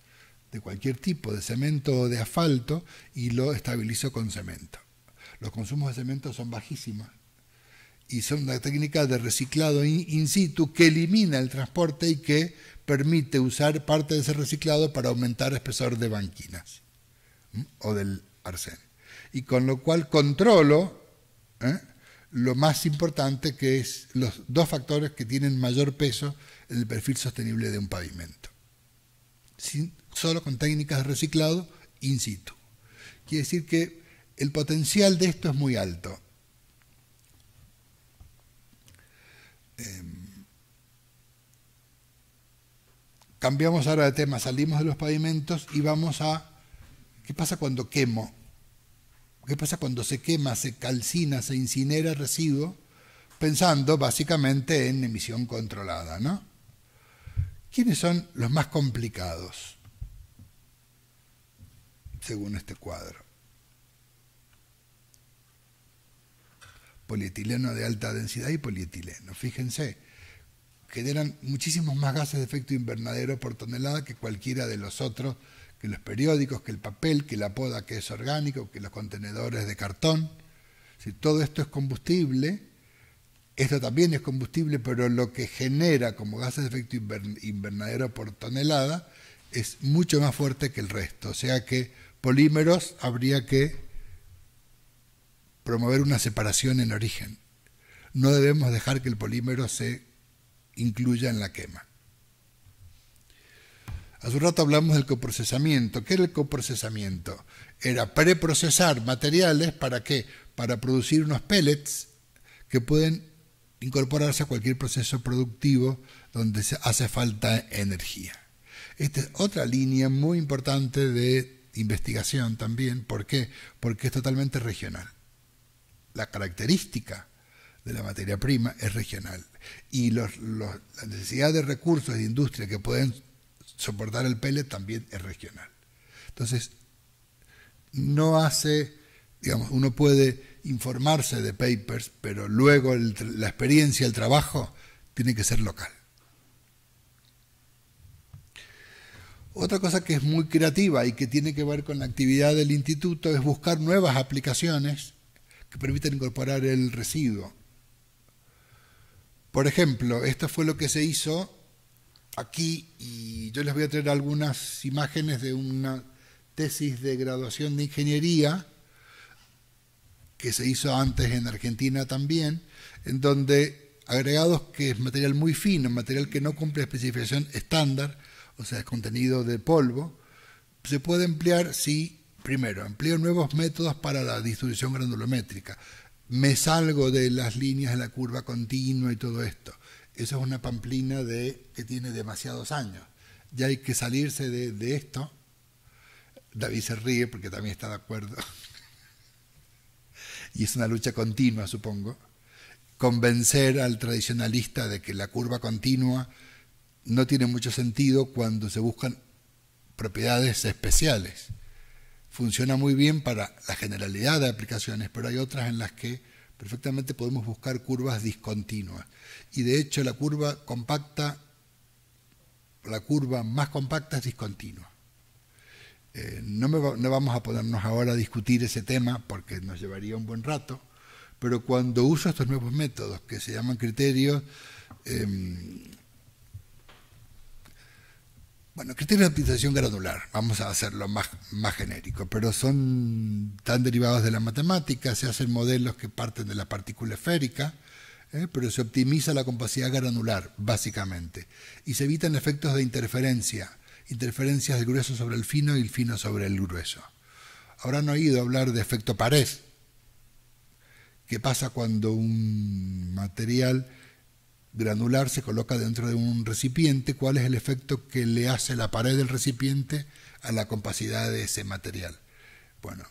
de cualquier tipo, de cemento o de asfalto, y lo estabilizo con cemento. Los consumos de cemento son bajísimos y son una técnica de reciclado in, situ que elimina el transporte y que permite usar parte de ese reciclado para aumentar el espesor de banquinas o del arcén. Y con lo cual controlo ¿eh? lo más importante que es los dos factores que tienen mayor peso en el perfil sostenible de un pavimento. Sin solo con técnicas de reciclado in situ. Quiere decir que el potencial de esto es muy alto. Em, cambiamos ahora de tema, salimos de los pavimentos y vamos a qué pasa cuando quemo, qué pasa cuando se quema, se calcina, se incinera el residuo, pensando básicamente en emisión controlada, ¿no? ¿Quiénes son los más complicados? según este cuadro. Polietileno de alta densidad y polietileno. Fíjense, generan muchísimos más gases de efecto invernadero por tonelada que cualquiera de los otros, que los periódicos, que el papel, que la poda que es orgánico, que los contenedores de cartón. Si todo esto es combustible, esto también es combustible, pero lo que genera como gases de efecto invernadero por tonelada es mucho más fuerte que el resto. O sea que polímeros habría que promover una separación en origen. No debemos dejar que el polímero se incluya en la quema. Hace un rato hablamos del coprocesamiento. ¿Qué era el coprocesamiento? Era preprocesar materiales para qué? Para producir unos pellets que pueden incorporarse a cualquier proceso productivo donde hace falta energía. Esta es otra línea muy importante de investigación también. ¿Por qué? Porque es totalmente regional. La característica de la materia prima es regional. Y la necesidad de recursos de industria que pueden soportar el pele también es regional. Entonces, no hace, digamos, uno puede informarse de papers, pero luego la experiencia, el trabajo, tiene que ser local. Otra cosa que es muy creativa y que tiene que ver con la actividad del instituto es buscar nuevas aplicaciones que permitan incorporar el residuo. Por ejemplo, esto fue lo que se hizo aquí y yo les voy a traer algunas imágenes de una tesis de graduación de ingeniería que se hizo antes en Argentina también, en donde agregados que es material muy fino, material que no cumple especificación estándar, o sea, es contenido de polvo, se puede emplear si, primero, empleo nuevos métodos para la distribución granulométrica, me salgo de las líneas de la curva continua y todo esto. Eso es una pamplina de, que tiene demasiados años. Ya hay que salirse de esto. David se ríe porque también está de acuerdo. y es una lucha continua, supongo. Convencer al tradicionalista de que la curva continua no tiene mucho sentido cuando se buscan propiedades especiales. Funciona muy bien para la generalidad de aplicaciones, pero hay otras en las que perfectamente podemos buscar curvas discontinuas. Y de hecho la curva compacta, la curva más compacta es discontinua. Eh, no, no vamos a ponernos ahora a discutir ese tema porque nos llevaría un buen rato, pero cuando uso estos nuevos métodos que se llaman criterios, em, bueno, criterios de optimización granular, vamos a hacerlo más, más genérico, pero son tan derivados de la matemática, se hacen modelos que parten de la partícula esférica, ¿eh? pero se optimiza la compacidad granular, básicamente, y se evitan efectos de interferencia, interferencias del grueso sobre el fino y el fino sobre el grueso. Ahora Habrán oído hablar de efecto pared, que pasa cuando un material granular se coloca dentro de un recipiente, cuál es el efecto que le hace la pared del recipiente a la compacidad de ese material. Bueno,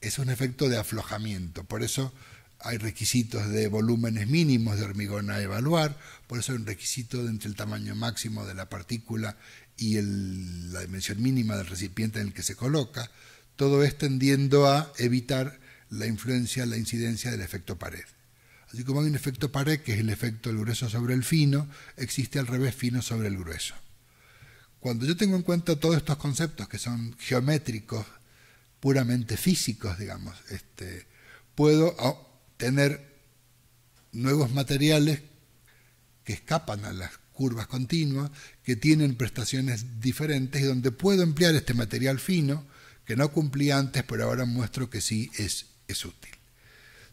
es un efecto de aflojamiento, por eso hay requisitos de volúmenes mínimos de hormigón a evaluar, por eso hay un requisito entre el tamaño máximo de la partícula y la dimensión mínima del recipiente en el que se coloca, todo es tendiendo a evitar la influencia, la incidencia del efecto pared. Así como hay un efecto pared, que es el efecto del grueso sobre el fino, existe al revés fino sobre el grueso. Cuando yo tengo en cuenta todos estos conceptos que son geométricos, puramente físicos, digamos, este, puedo tener nuevos materiales que escapan a las curvas continuas, que tienen prestaciones diferentes y donde puedo emplear este material fino que no cumplí antes, pero ahora muestro que sí es útil.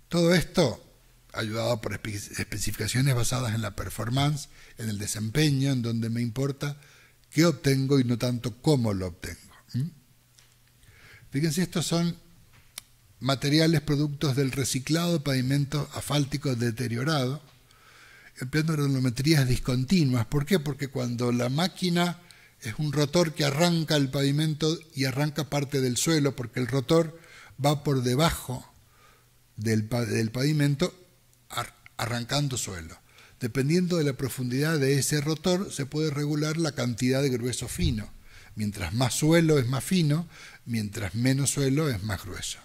Todo esto ayudado por especificaciones basadas en la performance, en el desempeño, en donde me importa qué obtengo y no tanto cómo lo obtengo. Fíjense, estos son materiales productos del reciclado pavimento asfáltico deteriorado, empleando radiometrías discontinuas. ¿Por qué? Porque cuando la máquina es un rotor que arranca el pavimento y arranca parte del suelo, porque el rotor va por debajo del, del pavimento arrancando suelo. Dependiendo de la profundidad de ese rotor, se puede regular la cantidad de grueso fino. Mientras más suelo es más fino, mientras menos suelo es más grueso.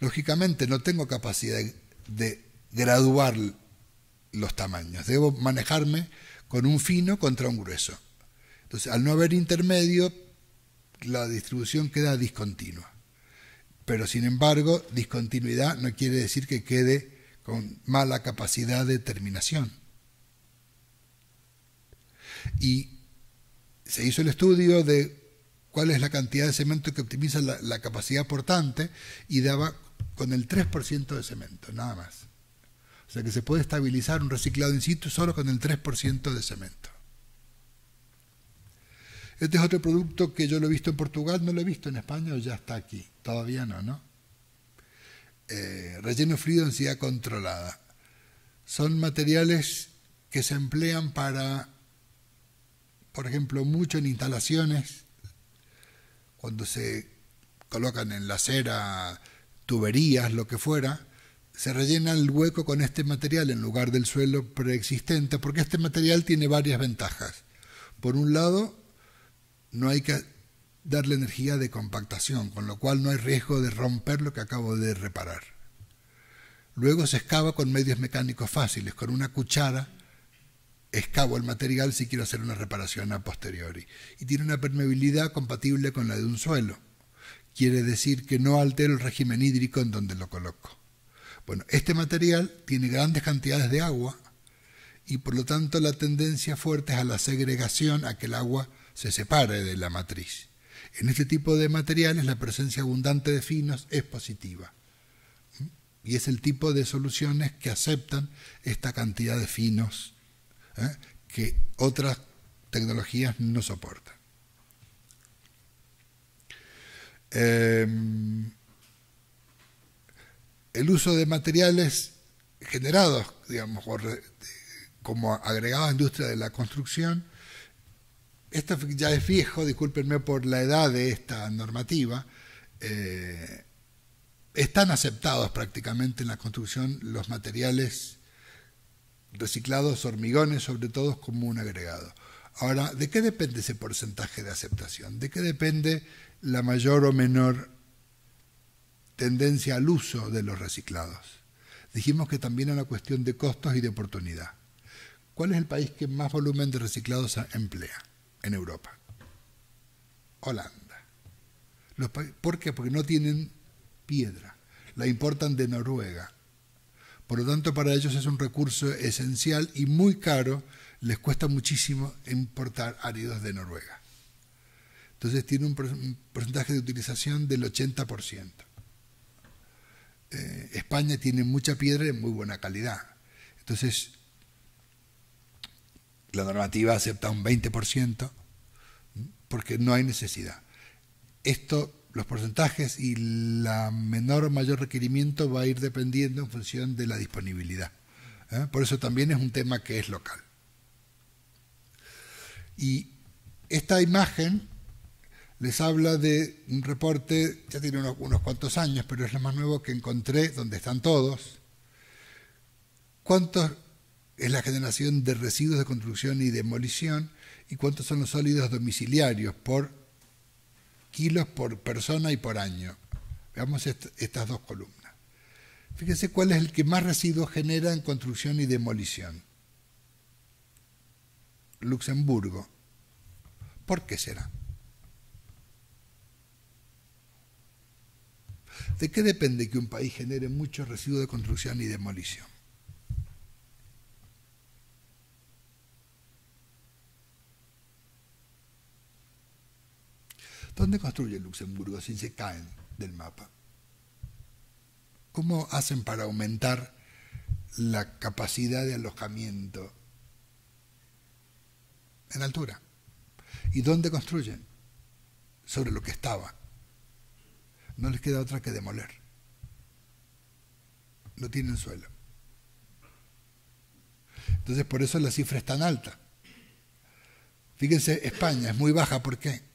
Lógicamente no tengo capacidad de graduar los tamaños, debo manejarme con un fino contra un grueso. Entonces, al no haber intermedio, la distribución queda discontinua. Pero, sin embargo, discontinuidad no quiere decir que quede con mala capacidad de terminación. Y se hizo el estudio de cuál es la cantidad de cemento que optimiza la, capacidad portante y daba con el 3% de cemento, nada más. O sea que se puede estabilizar un reciclado in situ solo con el 3% de cemento. Este es otro producto que yo lo he visto en Portugal, no lo he visto en España, ya está aquí. Todavía no, ¿no? Eh, relleno frío en densidad controlada. Son materiales que se emplean para, por ejemplo, mucho en instalaciones, cuando se colocan en la acera tuberías, lo que fuera, se rellena el hueco con este material en lugar del suelo preexistente, porque este material tiene varias ventajas. Por un lado, no hay que darle energía de compactación, con lo cual no hay riesgo de romper lo que acabo de reparar. Luego se excava con medios mecánicos fáciles, con una cuchara excavo el material si quiero hacer una reparación a posteriori. Y tiene una permeabilidad compatible con la de un suelo. Quiere decir que no altero el régimen hídrico en donde lo coloco. Bueno, este material tiene grandes cantidades de agua y por lo tanto la tendencia fuerte es a la segregación, a que el agua se separe de la matriz. En este tipo de materiales la presencia abundante de finos es positiva. ¿Mm? Y es el tipo de soluciones que aceptan esta cantidad de finos ¿eh? que otras tecnologías no soportan. Em, el uso de materiales generados, digamos, como agregados a la industria de la construcción, esto ya es viejo, discúlpenme por la edad de esta normativa, eh, están aceptados prácticamente en la construcción los materiales reciclados, hormigones sobre todo, como un agregado. Ahora, ¿de qué depende ese porcentaje de aceptación? ¿De qué depende la mayor o menor tendencia al uso de los reciclados? Dijimos que también es una cuestión de costos y de oportunidad. ¿Cuál es el país que más volumen de reciclados emplea? en Europa. Holanda. ¿Por qué? Porque no tienen piedra. La importan de Noruega. Por lo tanto, para ellos es un recurso esencial y muy caro. Les cuesta muchísimo importar áridos de Noruega. Entonces tiene un porcentaje de utilización del 80%. Eh, España tiene mucha piedra de muy buena calidad. Entonces la normativa acepta un 20% porque no hay necesidad. Esto, los porcentajes y la menor o mayor requerimiento va a ir dependiendo en función de la disponibilidad. ¿eh? Por eso también es un tema que es local. Y esta imagen les habla de un reporte, ya tiene unos, cuantos años, pero es lo más nuevo que encontré, donde están todos. ¿Cuántos es la generación de residuos de construcción y demolición y cuántos son los sólidos domiciliarios por kilos por persona y por año. Veamos estas dos columnas. Fíjense cuál es el que más residuos genera en construcción y demolición. Luxemburgo. ¿Por qué será? ¿De qué depende que un país genere muchos residuos de construcción y demolición? ¿Dónde construyen Luxemburgo si se caen del mapa? ¿Cómo hacen para aumentar la capacidad de alojamiento en altura? ¿Y dónde construyen? Sobre lo que estaba. No les queda otra que demoler. No tienen suelo. Entonces por eso la cifra es tan alta. Fíjense, España es muy baja, ¿por qué?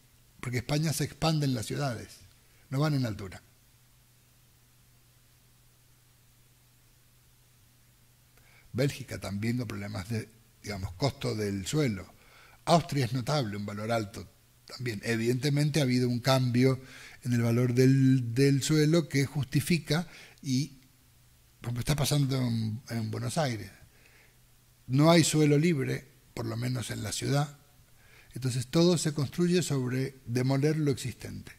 porque España se expande en las ciudades, no van en altura. Bélgica también con problemas de, digamos, costo del suelo. Austria es notable, un valor alto también. Evidentemente ha habido un cambio en el valor del, suelo que justifica y como está pasando en Buenos Aires. No hay suelo libre, por lo menos en la ciudad, entonces todo se construye sobre demoler lo existente.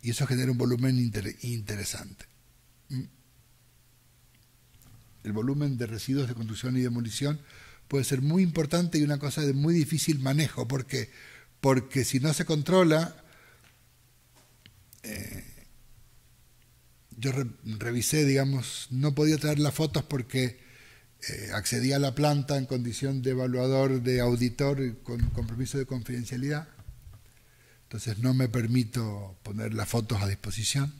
Y eso genera un volumen interesante. ¿Mm? El volumen de residuos de construcción y demolición puede ser muy importante y una cosa de muy difícil manejo. Porque si no se controla, eh, yo revisé, digamos, no podía traer las fotos porque eh, accedí a la planta en condición de evaluador, de auditor, con compromiso de confidencialidad. Entonces no me permito poner las fotos a disposición,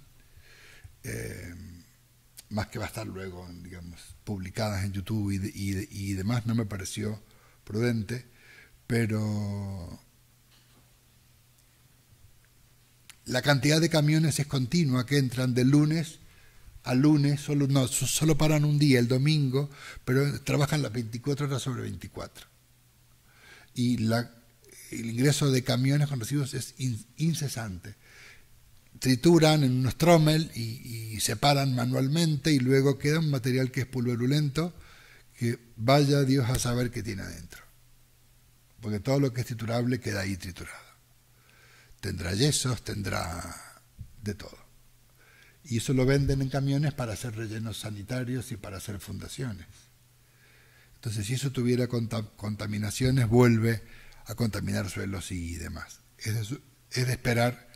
eh, más que va a estar luego, digamos, publicadas en YouTube y, y demás, no me pareció prudente, pero la cantidad de camiones es continua que entran de lunes al lunes, solo, no, solo paran un día, el domingo, pero trabajan las 24 horas sobre 24. Y el ingreso de camiones con residuos es incesante. Trituran en unos trommel y, y, separan manualmente y luego queda un material que es pulverulento que vaya Dios a saber qué tiene adentro. Porque todo lo que es triturable queda ahí triturado. Tendrá yesos, tendrá de todo. Y eso lo venden en camiones para hacer rellenos sanitarios y para hacer fundaciones. Entonces, si eso tuviera contaminaciones, vuelve a contaminar suelos y demás. Es de, esperar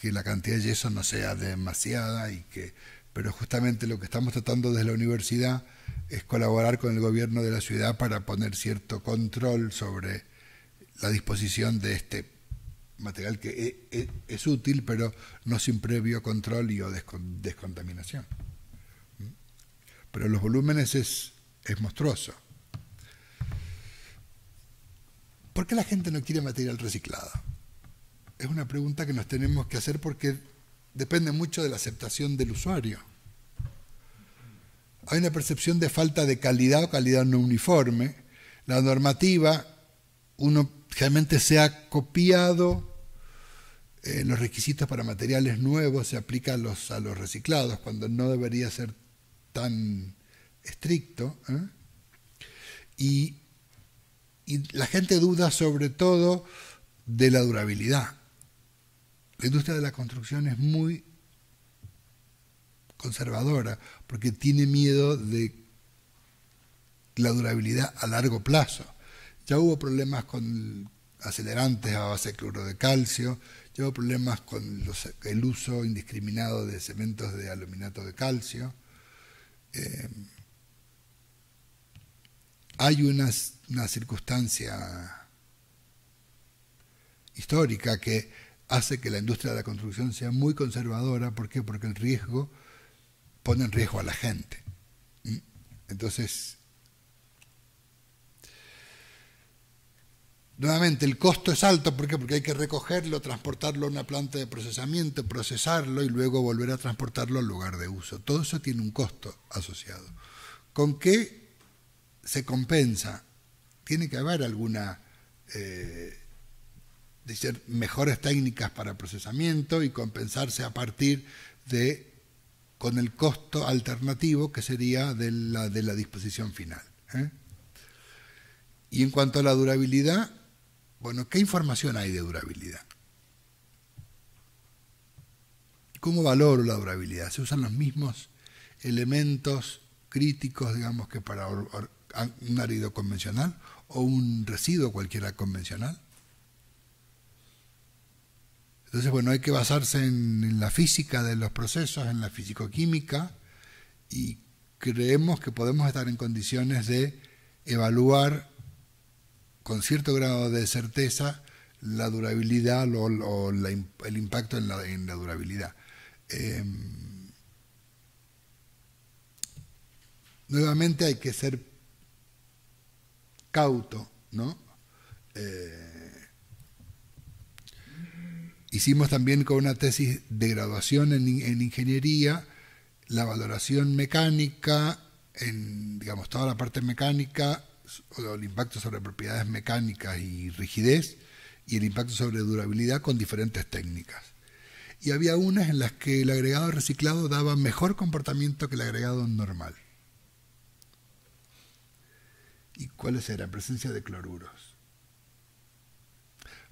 que la cantidad de yeso no sea demasiada y que pero justamente lo que estamos tratando desde la universidad es colaborar con el gobierno de la ciudad para poner cierto control sobre la disposición de este material que e, e, es, útil, pero no sin previo control y o descontaminación. ¿Mm? Pero los volúmenes es, es monstruoso. ¿Por qué la gente no quiere material reciclado? Es una pregunta que nos tenemos que hacer porque depende mucho de la aceptación del usuario. Hay una percepción de falta de calidad o calidad no uniforme. La normativa uno realmente se ha copiado eh, los requisitos para materiales nuevos, se aplica a los, a los reciclados, cuando no debería ser tan estricto. ¿eh? y la gente duda sobre todo de la durabilidad. La industria de la construcción es muy conservadora porque tiene miedo de la durabilidad a largo plazo. Ya hubo problemas con acelerantes a base de cloro de calcio, ya hubo problemas con el uso indiscriminado de cementos de aluminato de calcio. Eh, hay una, una circunstancia histórica que hace que la industria de la construcción sea muy conservadora. ¿Por qué? Porque el riesgo pone en riesgo a la gente. ¿Mm? Entonces, Nuevamente, el costo es alto, ¿por qué? Porque hay que recogerlo, transportarlo a una planta de procesamiento, procesarlo y luego volver a transportarlo al lugar de uso. Todo eso tiene un costo asociado. ¿Con qué se compensa? Tiene que haber alguna, eh, decir, mejores técnicas para procesamiento y compensarse a partir de, con el costo alternativo que sería de la, disposición final. ¿eh? Y en cuanto a la durabilidad, bueno, ¿qué información hay de durabilidad? ¿Cómo valoro la durabilidad? Se usan los mismos elementos críticos, digamos, que para un árido convencional o un residuo cualquiera convencional. Entonces, bueno, hay que basarse en, la física de los procesos, en la fisicoquímica, y creemos que podemos estar en condiciones de evaluar con cierto grado de certeza la durabilidad o, el impacto en la, durabilidad. Em, nuevamente hay que ser cauto, ¿no? Eh, hicimos también con una tesis de graduación en, en ingeniería la valoración mecánica, en digamos toda la parte mecánica el impacto sobre propiedades mecánicas y rigidez y el impacto sobre durabilidad con diferentes técnicas. Y había unas en las que el agregado reciclado daba mejor comportamiento que el agregado normal. ¿Y cuáles eran? Presencia de cloruros.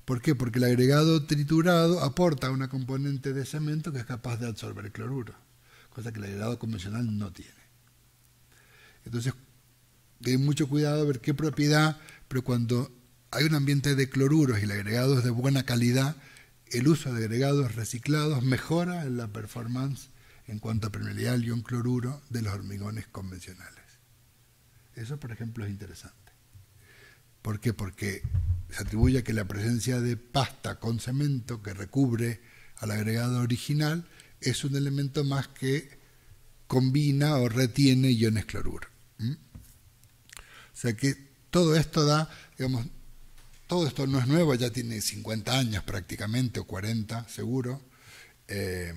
¿Por qué? Porque el agregado triturado aporta una componente de cemento que es capaz de absorber cloruro, cosa que el agregado convencional no tiene. Entonces, de mucho cuidado a ver qué propiedad, pero cuando hay un ambiente de cloruros y el agregado es de buena calidad, el uso de agregados reciclados mejora la performance en cuanto a permeabilidad al ion cloruro de los hormigones convencionales. Eso, por ejemplo, es interesante. ¿Por qué? Porque se atribuye a que la presencia de pasta con cemento que recubre al agregado original es un elemento más que combina o retiene iones cloruro. O sea que todo esto da, digamos, todo esto no es nuevo, ya tiene 50 años prácticamente, o 40 seguro, eh,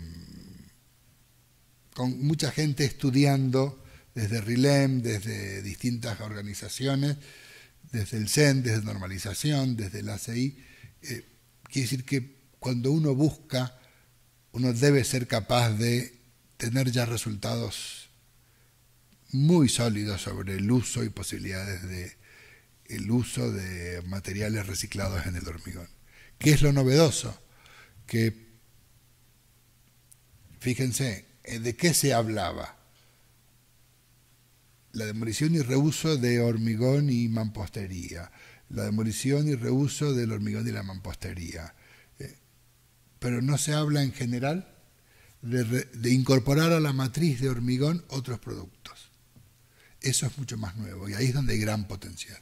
con mucha gente estudiando desde RILEM, desde distintas organizaciones, desde el CEN, desde normalización, desde la ACI. Eh, quiere decir que cuando uno busca, uno debe ser capaz de tener ya resultados muy sólido sobre el uso y posibilidades de el uso de materiales reciclados en el hormigón. ¿Qué es lo novedoso? Que, fíjense, eh, ¿de qué se hablaba? La demolición y reuso de hormigón y mampostería, la demolición y reuso del hormigón y la mampostería. Eh, pero no se habla en general de incorporar a la matriz de hormigón otros productos. Eso es mucho más nuevo y ahí es donde hay gran potencial,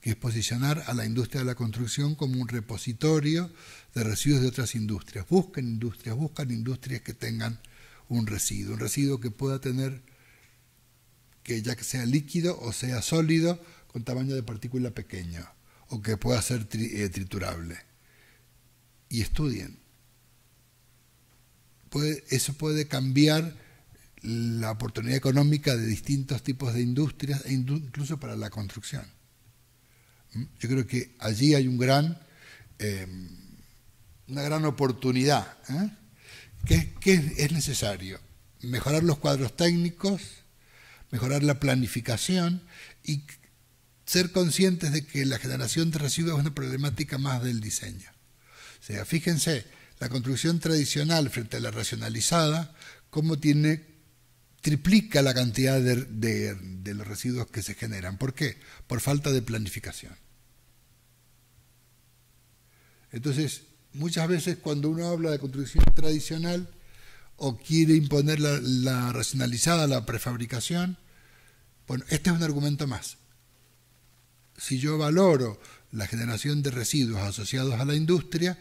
que es posicionar a la industria de la construcción como un repositorio de residuos de otras industrias. Busquen industrias, buscan industrias que tengan un residuo, un residuo que pueda tener, que ya que sea líquido o sea sólido, con tamaño de partícula pequeño, o que pueda ser eh, triturable. Y estudien. eso puede cambiar la oportunidad económica de distintos tipos de industrias e incluso para la construcción. ¿Mm? Yo creo que allí hay eh, una gran oportunidad. ¿eh? que ¿Qué, es necesario? Mejorar los cuadros técnicos, mejorar la planificación y ser conscientes de que la generación de residuos es una problemática más del diseño. O sea, fíjense, la construcción tradicional frente a la racionalizada, cómo tiene triplica la cantidad de, los residuos que se generan. ¿Por qué? Por falta de planificación. Entonces, muchas veces cuando uno habla de construcción tradicional o quiere imponer la, racionalizada, la prefabricación, bueno, este es un argumento más. Si yo valoro la generación de residuos asociados a la industria,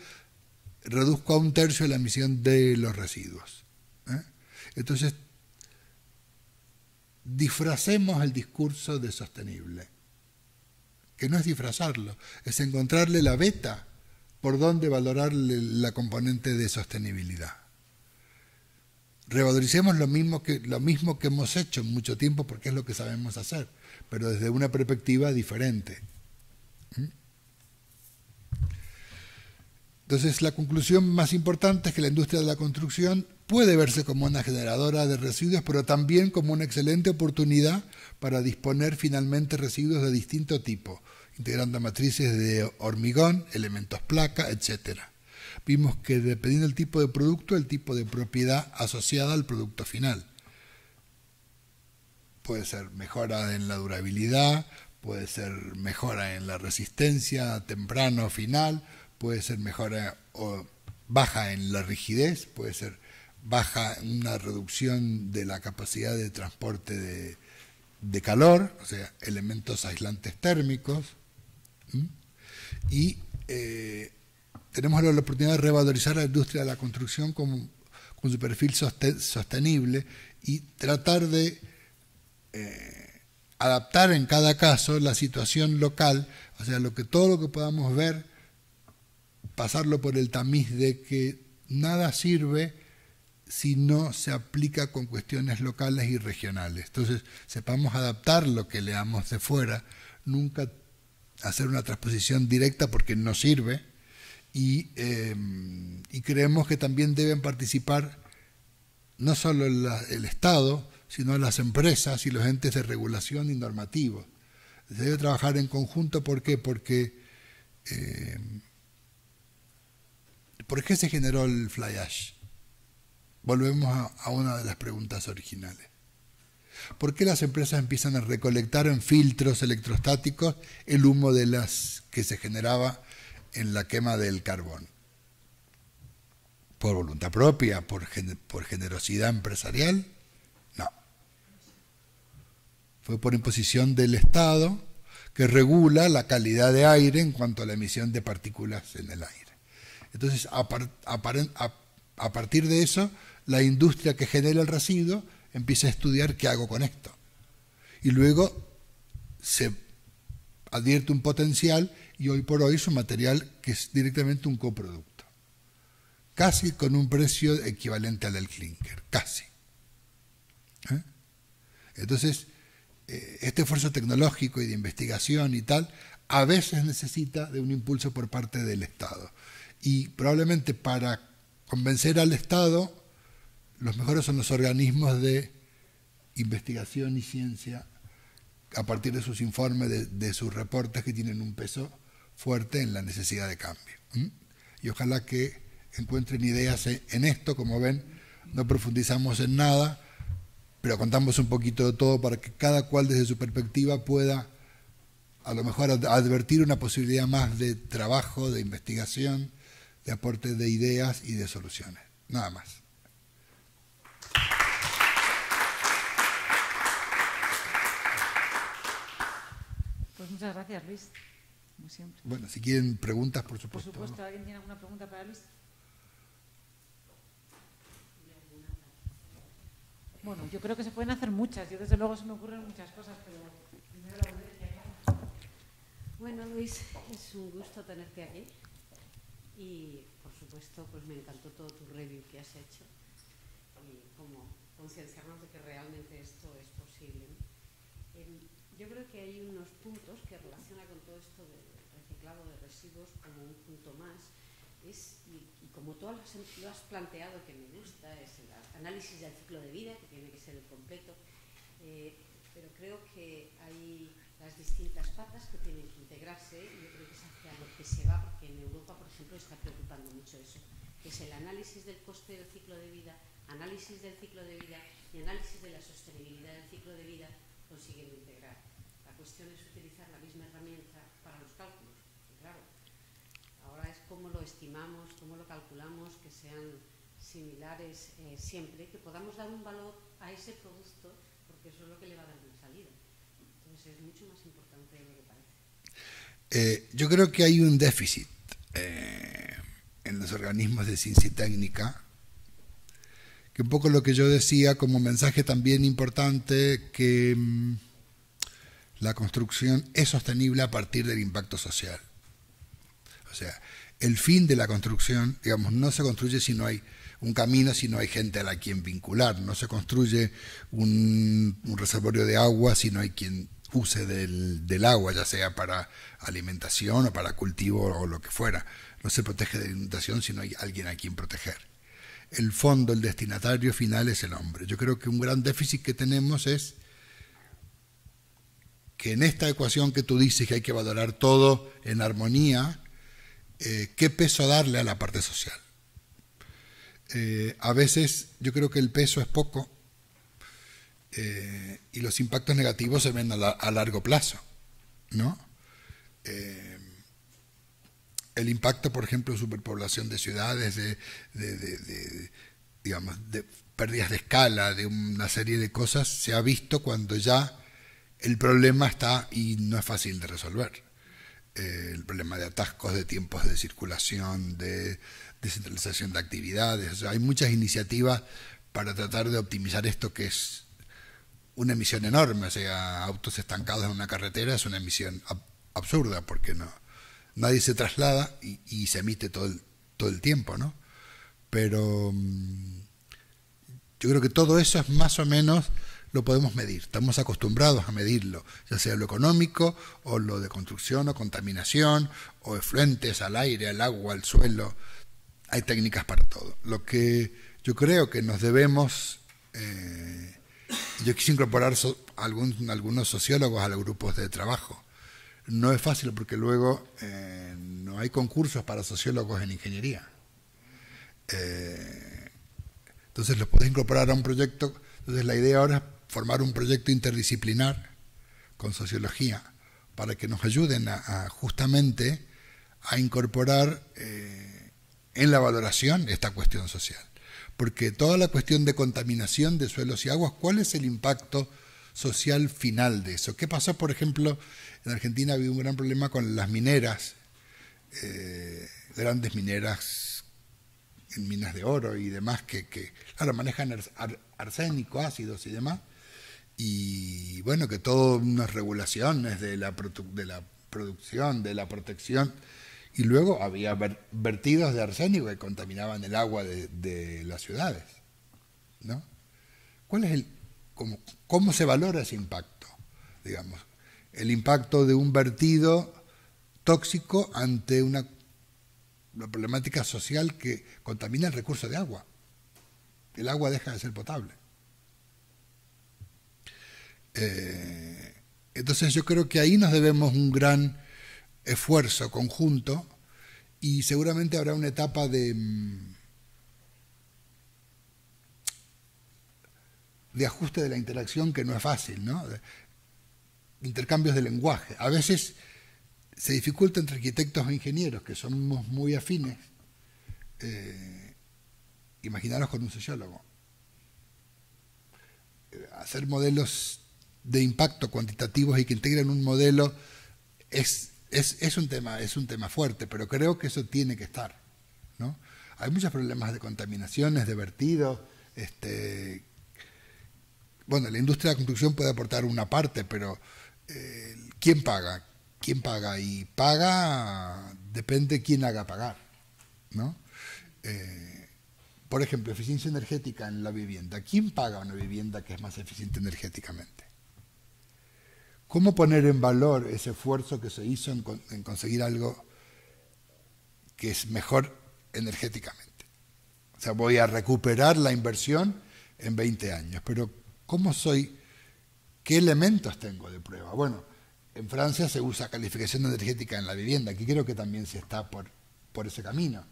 reduzco a un tercio la emisión de los residuos. ¿eh? Entonces, disfracemos el discurso de sostenible, que no es disfrazarlo, es encontrarle la beta por donde valorar la componente de sostenibilidad. Revaloricemos lo mismo, que, lo mismo que hemos hecho en mucho tiempo porque es lo que sabemos hacer, pero desde una perspectiva diferente. ¿Mm? Entonces, la conclusión más importante es que la industria de la construcción puede verse como una generadora de residuos, pero también como una excelente oportunidad para disponer finalmente residuos de distinto tipo, integrando matrices de hormigón, elementos placa, etc. Vimos que dependiendo del tipo de producto, el tipo de propiedad asociada al producto final. Puede ser mejora en la durabilidad, puede ser mejora en la resistencia temprano o final, puede ser mejora o baja en la rigidez, puede ser baja en una reducción de la capacidad de transporte de, calor, o sea, elementos aislantes térmicos. Y eh, tenemos la oportunidad de revalorizar la industria de la construcción con, con su perfil sostenible y tratar de eh, adaptar en cada caso la situación local, o sea, lo que, todo lo que podamos ver pasarlo por el tamiz de que nada sirve si no se aplica con cuestiones locales y regionales. Entonces, sepamos adaptar lo que leamos de fuera, nunca hacer una transposición directa porque no sirve, y, eh, creemos que también deben participar no solo el Estado, sino las empresas y los entes de regulación y normativo. Se debe trabajar en conjunto, ¿por qué? Porque eh, ¿Por qué se generó el fly ash? Volvemos a, una de las preguntas originales. ¿Por qué las empresas empiezan a recolectar en filtros electrostáticos el humo de las que se generaba en la quema del carbón? ¿Por voluntad propia? por generosidad empresarial? No. Fue por imposición del Estado que regula la calidad de aire en cuanto a la emisión de partículas en el aire. Entonces, a, partir de eso, la industria que genera el residuo empieza a estudiar qué hago con esto. Y luego se advierte un potencial y hoy por hoy es un material que es directamente un coproducto. Casi con un precio equivalente al del clinker, casi. ¿Eh? Entonces, eh, este esfuerzo tecnológico y de investigación y tal, a veces necesita de un impulso por parte del Estado y probablemente para convencer al Estado, los mejores son los organismos de investigación y ciencia a partir de sus informes, de, sus reportes que tienen un peso fuerte en la necesidad de cambio. Y ojalá que encuentren ideas en esto, como ven, no profundizamos en nada, pero contamos un poquito de todo para que cada cual desde su perspectiva pueda a lo mejor advertir una posibilidad más de trabajo, de investigación, de aporte de ideas y de soluciones. Nada más. Pues muchas gracias, Luis. siempre. Bueno, si quieren preguntas, por supuesto. Por supuesto, ¿alguien tiene alguna pregunta para Luis? Bueno, yo creo que se pueden hacer muchas. Yo desde luego se me ocurren muchas cosas, pero Bueno, Luis, es un gusto tenerte aquí y por supuesto pues me encantó todo tu review que has hecho y como concienciarnos de que realmente esto es posible. Em, yo creo que hay unos puntos que relaciona con todo esto del reciclado de residuos como un punto más y, como tú lo has planteado que me gusta, es el análisis del ciclo de vida que tiene que ser completo, eh, pero creo que hay las distintas patas que tienen que integrarse y yo creo que es hacia lo que se va, porque en Europa, por ejemplo, está preocupando mucho eso, que es el análisis del coste del ciclo de vida, análisis del ciclo de vida y análisis de la sostenibilidad del ciclo de vida consiguen integrar. La cuestión es utilizar la misma herramienta para los cálculos, claro. Ahora es cómo lo estimamos, cómo lo calculamos, que sean similares eh, siempre, que podamos dar un valor a ese producto, porque eso es lo que le va a dar una salida más yo creo que hay un déficit eh, en los organismos de ciencia y técnica, que un poco lo que yo decía como mensaje también importante, que mm, la construcción es sostenible a partir del impacto social. O sea, el fin de la construcción, digamos, no se construye si no hay un camino, si no hay gente a la quien vincular, no se construye un, un reservorio de agua si no hay quien use del, agua, ya sea para alimentación o para cultivo o lo que fuera. No se protege de inundación si no hay alguien a quien proteger. El fondo, el destinatario final es el hombre. Yo creo que un gran déficit que tenemos es que en esta ecuación que tú dices que hay que valorar todo en armonía, eh, ¿qué peso darle a la parte social? Eh, a veces yo creo que el peso es poco eh, y los impactos negativos se ven a, largo plazo, ¿no? Eh, el impacto, por ejemplo, superpoblación de ciudades, de, digamos, de pérdidas de escala, de una serie de cosas, se ha visto cuando ya el problema está y no es fácil de resolver. Eh, el problema de atascos, de tiempos de circulación, de descentralización de actividades. hay muchas iniciativas para tratar de optimizar esto que es una emisión enorme, o sea, autos estancados en una carretera es una emisión absurda porque no nadie se traslada y, se emite todo el, todo el tiempo, ¿no? Pero mm, yo creo que todo eso es más o menos lo podemos medir, estamos acostumbrados a medirlo, ya sea lo económico o lo de construcción o contaminación o efluentes al aire, al agua, al suelo, hay técnicas para todo. Lo que yo creo que nos debemos eh, yo quise incorporar algunos sociólogos a los grupos de trabajo. No es fácil porque luego eh, no hay concursos para sociólogos en ingeniería. Eh, entonces los podés incorporar a un proyecto. Entonces la idea ahora es formar un proyecto interdisciplinar con sociología para que nos ayuden justamente a incorporar eh, en la valoración esta cuestión social porque toda la cuestión de contaminación de suelos y aguas, ¿cuál es el impacto social final de eso? ¿Qué pasó, por ejemplo, en Argentina había un gran problema con las mineras, eh, grandes mineras en minas de oro y demás, que, que claro, manejan arsénico, ácidos y demás, y bueno, que todas unas regulaciones de la, de la producción, de la protección y luego había vertidos de arsénico que contaminaban el agua de, las ciudades. ¿no? ¿Cuál es el, cómo, se valora ese impacto? Digamos, el impacto de un vertido tóxico ante una, problemática social que contamina el recurso de agua. El agua deja de ser potable. Eh, entonces yo creo que ahí nos debemos un gran esfuerzo conjunto y seguramente habrá una etapa de, mm, de ajuste de la interacción que no es fácil, Intercambios de lenguaje. A veces se dificulta entre arquitectos e ingenieros, que somos muy afines. Eh, imaginaros con un sociólogo. Hacer modelos de impacto cuantitativos y que integren un modelo es es, un tema, es un tema fuerte, pero creo que eso tiene que estar. ¿no? Hay muchos problemas de contaminaciones, de vertidos. Este, bueno, la industria de la construcción puede aportar una parte, pero eh, ¿quién paga? ¿Quién paga? Y paga, depende quién haga pagar. ¿no? Eh, por ejemplo, eficiencia energética en la vivienda. ¿Quién paga una vivienda que es más eficiente energéticamente? ¿Cómo poner en valor ese esfuerzo que se hizo en, conseguir algo que es mejor energéticamente? O sea, voy a recuperar la inversión en 20 años, pero ¿cómo soy? ¿Qué elementos tengo de prueba? Bueno, en Francia se usa calificación energética en la vivienda, aquí creo que también se está por, por ese camino.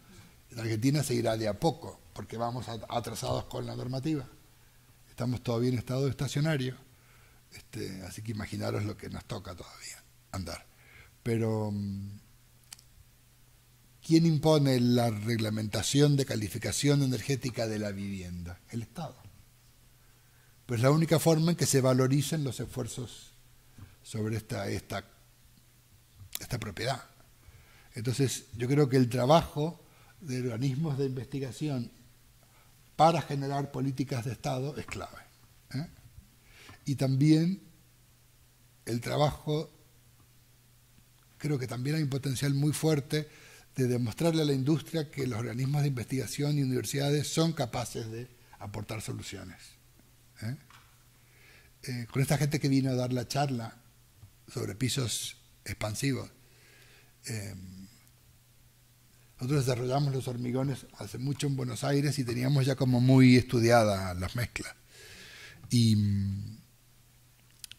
En Argentina se irá de a poco, porque vamos atrasados con la normativa. Estamos todavía en estado estacionario. Este, así que imaginaros lo que nos toca todavía andar. Pero, mm, ¿quién impone la reglamentación de calificación energética de la vivienda? El Estado. Pues la única forma en que se valoricen los esfuerzos sobre esta, esta, esta propiedad. Entonces, yo creo que el trabajo de organismos de investigación para generar políticas de Estado es clave y también el trabajo, creo que también hay un potencial muy fuerte de demostrarle a la industria que los organismos de investigación y universidades son capaces de aportar soluciones. ¿eh? Eh, con esta gente que vino a dar la charla sobre pisos expansivos, eh, nosotros desarrollamos los hormigones hace mucho en Buenos Aires y teníamos ya como muy estudiadas las mezclas. Y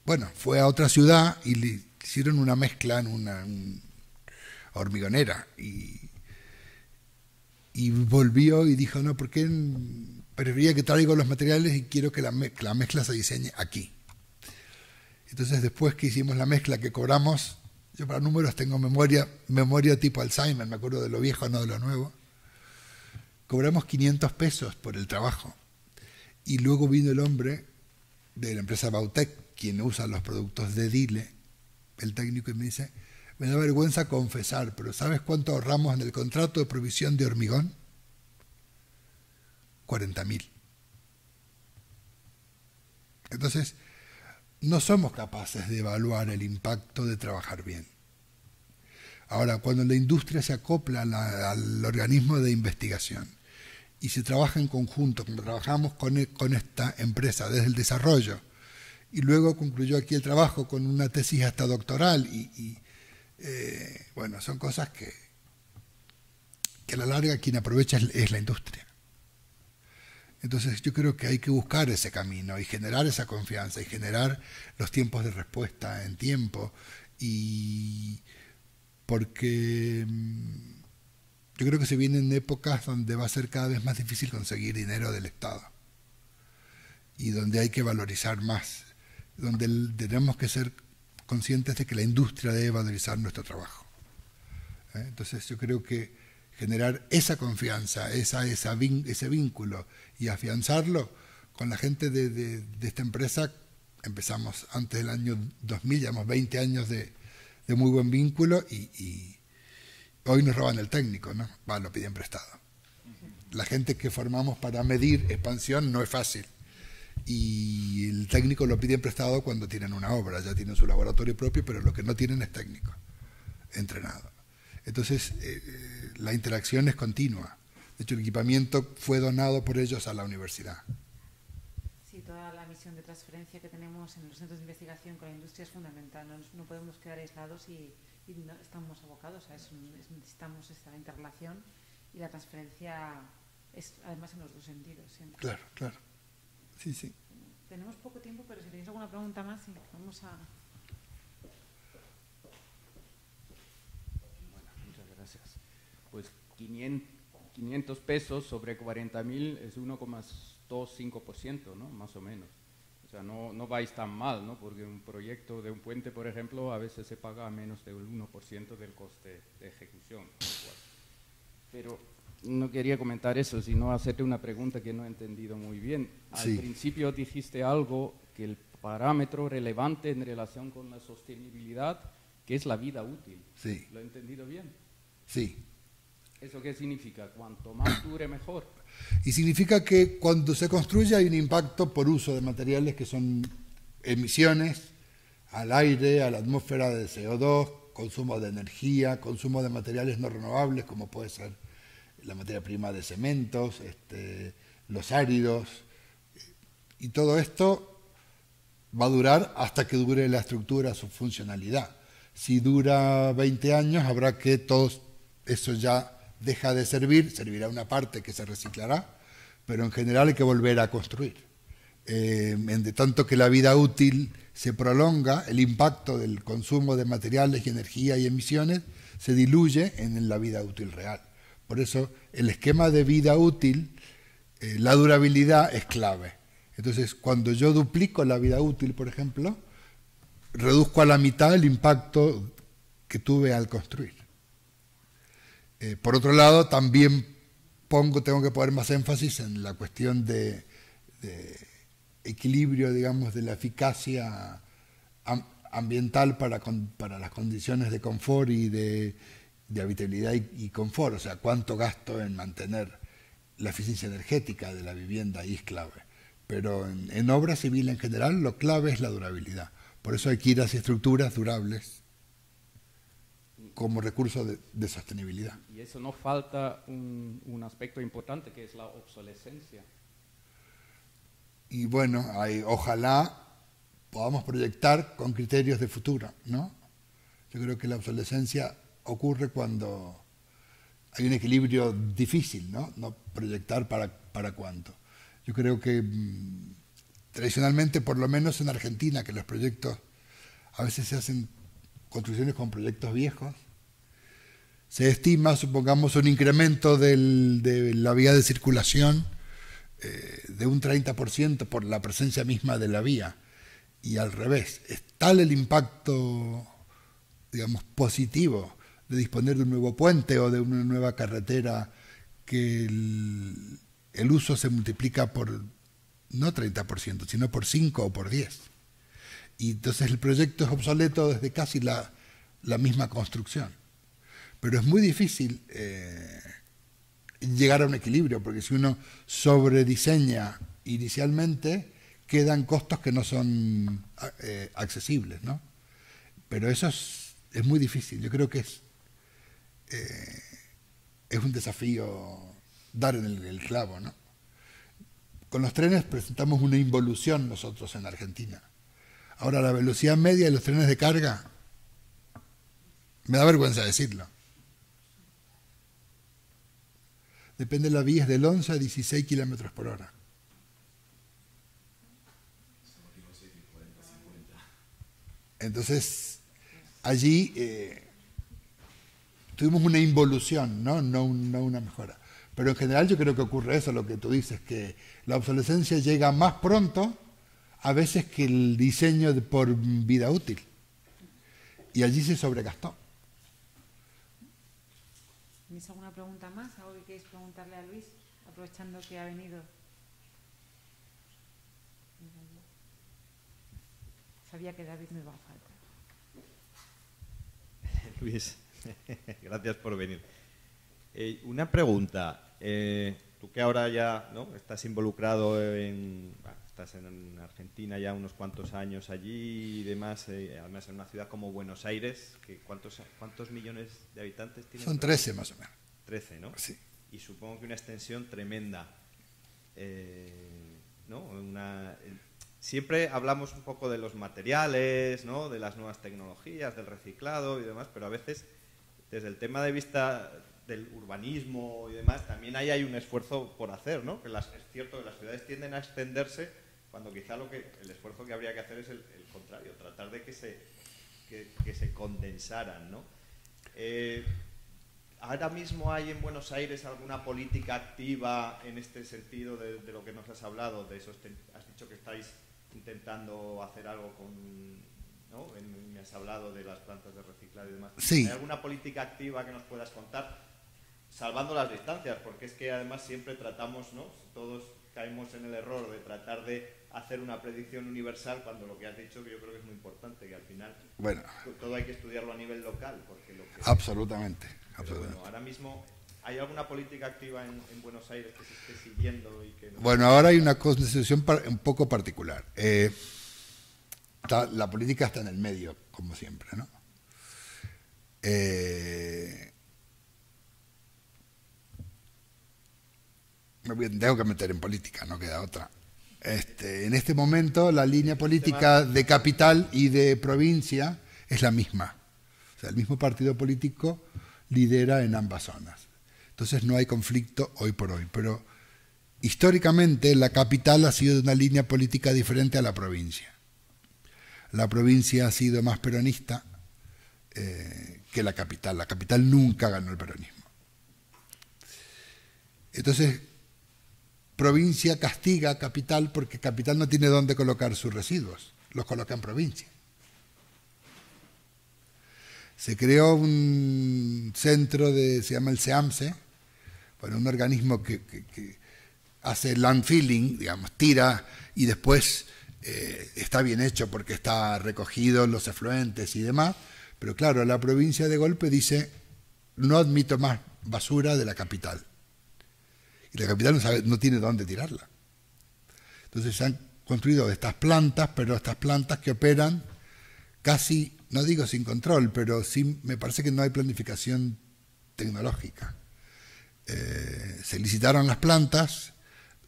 bueno, fue a otra ciudad y le hicieron una mezcla en una hormigonera y, volvió y dijo, no, porque prefería que traiga los materiales y quiero que la, mezcla, mezcla se diseñe aquí. Entonces después que hicimos la mezcla que cobramos, yo para números tengo memoria, memoria tipo Alzheimer, me acuerdo de lo viejo, no de lo nuevo. Cobramos 500 pesos por el trabajo. Y luego vino el hombre de la empresa Bautec, quien usa los productos de Dile, el técnico, y me dice, me da vergüenza confesar, pero ¿sabes cuánto ahorramos en el contrato de provisión de hormigón? 40.000. Entonces, no somos capaces de evaluar el impacto de trabajar bien. Ahora, cuando la industria se acopla al organismo de investigación y se trabaja en conjunto, como trabajamos con esta empresa desde el desarrollo, y luego concluyó aquí el trabajo con una tesis hasta doctoral y, eh, bueno, son cosas que, que a la larga quien aprovecha es, es la industria. Entonces yo creo que hay que buscar ese camino y generar esa confianza y generar los tiempos de respuesta en tiempo y porque mm, yo creo que se vienen épocas donde va a ser cada vez más difícil conseguir dinero del Estado y donde hay que valorizar más donde tenemos que ser conscientes de que la industria debe valorizar nuestro trabajo. ¿Eh? Entonces yo creo que generar esa confianza, esa, ese vínculo y afianzarlo con la gente de, esta empresa, empezamos antes del año 2000, llevamos 20 años de, muy buen vínculo y, hoy nos roban el técnico, ¿no? Va, lo piden prestado. La gente que formamos para medir expansión no es fácil y el técnico lo piden prestado cuando tienen una obra, ya tienen su laboratorio propio, pero lo que no tienen es técnico entrenado. Entonces, eh, eh, la interacción es continua. De hecho, el equipamiento fue donado por ellos a la universidad. Sí, toda la misión de transferencia que tenemos en los centros de investigación con la industria es fundamental. No, no podemos quedar aislados y, estamos abocados a Necesitamos esta interrelación y la transferencia es además en los dos sentidos. Claro, claro. Sí, sí. Tenemos poco tiempo, pero si tenéis alguna pregunta más, sí, vamos a... Bueno, muchas gracias. Pues 500 pesos sobre 40.000 es 1,25%, ¿no? Más o menos. O sea, no, no vais tan mal, ¿no? Porque un proyecto de un puente, por ejemplo, a veces se paga menos del 1% del coste de ejecución. Pero no quería comentar eso, sino hacerte una pregunta que no he entendido muy bien. Al principio dijiste algo que el parámetro relevante en relación con la sostenibilidad, que es la vida útil. Sí. ¿Lo he entendido bien? Sí. ¿Eso qué significa? Cuanto más dure, mejor. Y significa que cuando se construye hay un impacto por uso de materiales que son emisiones al aire, a la atmósfera de CO2, consumo de energía, consumo de materiales no renovables como puede ser la materia prima de cementos, este, los áridos, y todo esto va a durar hasta que dure la estructura, su funcionalidad. Si dura 20 años, habrá que todo eso ya deja de servir, servirá una parte que se reciclará, pero en general hay que volver a construir. Eh, de tanto que la vida útil se prolonga, el impacto del consumo de materiales y energía y emisiones se diluye en la vida útil real. Por eso el esquema de vida útil, eh, la durabilidad es clave. Entonces, cuando yo duplico la vida útil, por ejemplo, reduzco a la mitad el impacto que tuve al construir. Eh, por otro lado, también pongo, tengo que poner más énfasis en la cuestión de, equilibrio, digamos, de la eficacia ambiental para, para las condiciones de confort y de de habitabilidad y, confort, o sea, cuánto gasto en mantener la eficiencia energética de la vivienda ahí es clave. Pero en, obra civil en general lo clave es la durabilidad. Por eso hay que ir hacia estructuras durables como recurso de, sostenibilidad. Y eso no falta un, aspecto importante que es la obsolescencia. Y bueno, ojalá podamos proyectar con criterios de futuro, ¿no? Yo creo que la obsolescencia ocurre cuando hay un equilibrio difícil, ¿no? no proyectar para, cuánto. Yo creo que mm, tradicionalmente, por lo menos en Argentina, que los proyectos a veces se hacen construcciones con proyectos viejos, se estima, supongamos, un incremento de la vía de circulación eh, de un 30% por la presencia misma de la vía. Y al revés, es tal el impacto, digamos, positivo de disponer de un nuevo puente o de una nueva carretera, que el, uso se multiplica por no 30%, sino por 5 o por 10. Y entonces el proyecto es obsoleto desde casi la, misma construcción. Pero es muy difícil eh, llegar a un equilibrio, porque si uno sobrediseña inicialmente, quedan costos que no son eh, accesibles, ¿no? Pero eso es, es muy difícil. Yo creo que es eh, es un desafío dar en el, clavo, ¿no? Con los trenes presentamos una involución nosotros en Argentina. Ahora, la velocidad media de los trenes de carga, me da vergüenza decirlo. Depende de la vía, es del 11 a 16 kilómetros por hora. Entonces, allí eh, tuvimos una involución, ¿no? No, una mejora. Pero en general yo creo que ocurre eso, lo que tú dices, que la obsolescencia llega más pronto a veces que el diseño por vida útil. Y allí se sobregastó. ¿Tienes alguna pregunta más? ¿Algo que queréis preguntarle a Luis, aprovechando que ha venido? Sabía que David me iba a faltar. Luis, Gracias por venir. Eh, una pregunta. Eh, tú que ahora ya estás involucrado en... estás en Argentina ya unos cuantos años allí y demás, eh, además en una ciudad como Buenos Aires, que ¿cuántos, cuántos millones de habitantes tiene? Son 13 más o menos. 13, ¿no? Sí. Y supongo que una extensión tremenda. ¿no? siempre hablamos un poco de los materiales, ¿no? de las nuevas tecnologías, del reciclado y demás, pero a veces desde el tema de vista del urbanismo y demás, también ahí hay un esfuerzo por hacer, ¿no? las, es cierto que las ciudades tienden a extenderse cuando quizá lo que, el esfuerzo que habría que hacer es el, contrario, tratar de que se, se condensaran, ¿no? Eh, ¿Ahora mismo hay en Buenos Aires alguna política activa en este sentido de, de lo que nos has hablado? De eso has dicho que estáis intentando hacer algo con me has hablado de las plantas de reciclaje y demás. ¿Hay alguna política activa que nos puedas contar? Salvando las distancias, porque es que además siempre tratamos, ¿no? Todos caemos en el error de tratar de hacer una predicción universal cuando lo que has dicho que yo creo que es muy importante, que al final bueno, todo hay que estudiarlo a nivel local. absolutamente. ahora mismo, ¿hay alguna política activa en, Buenos Aires que se esté siguiendo? Y que bueno, ahora hay una constitución un poco particular. Eh, la política está en el medio, como siempre, ¿no? Eh, tengo que meter en política, no queda otra. Este, en este momento la línea política de capital y de provincia es la misma. O sea, el mismo partido político lidera en ambas zonas. Entonces no hay conflicto hoy por hoy. Pero históricamente la capital ha sido de una línea política diferente a la provincia la provincia ha sido más peronista eh, que la capital. La capital nunca ganó el peronismo. Entonces, provincia castiga a capital porque capital no tiene dónde colocar sus residuos, los coloca en provincia. Se creó un centro de, se llama el SEAMSE, bueno, un organismo que, que hace landfilling, digamos, tira y después eh, está bien hecho porque está recogido los afluentes y demás, pero claro, la provincia de golpe dice, no admito más basura de la capital. Y la capital no, sabe, no tiene dónde tirarla. Entonces se han construido estas plantas, pero estas plantas que operan casi, no digo sin control, pero sí me parece que no hay planificación tecnológica. Eh, se licitaron las plantas,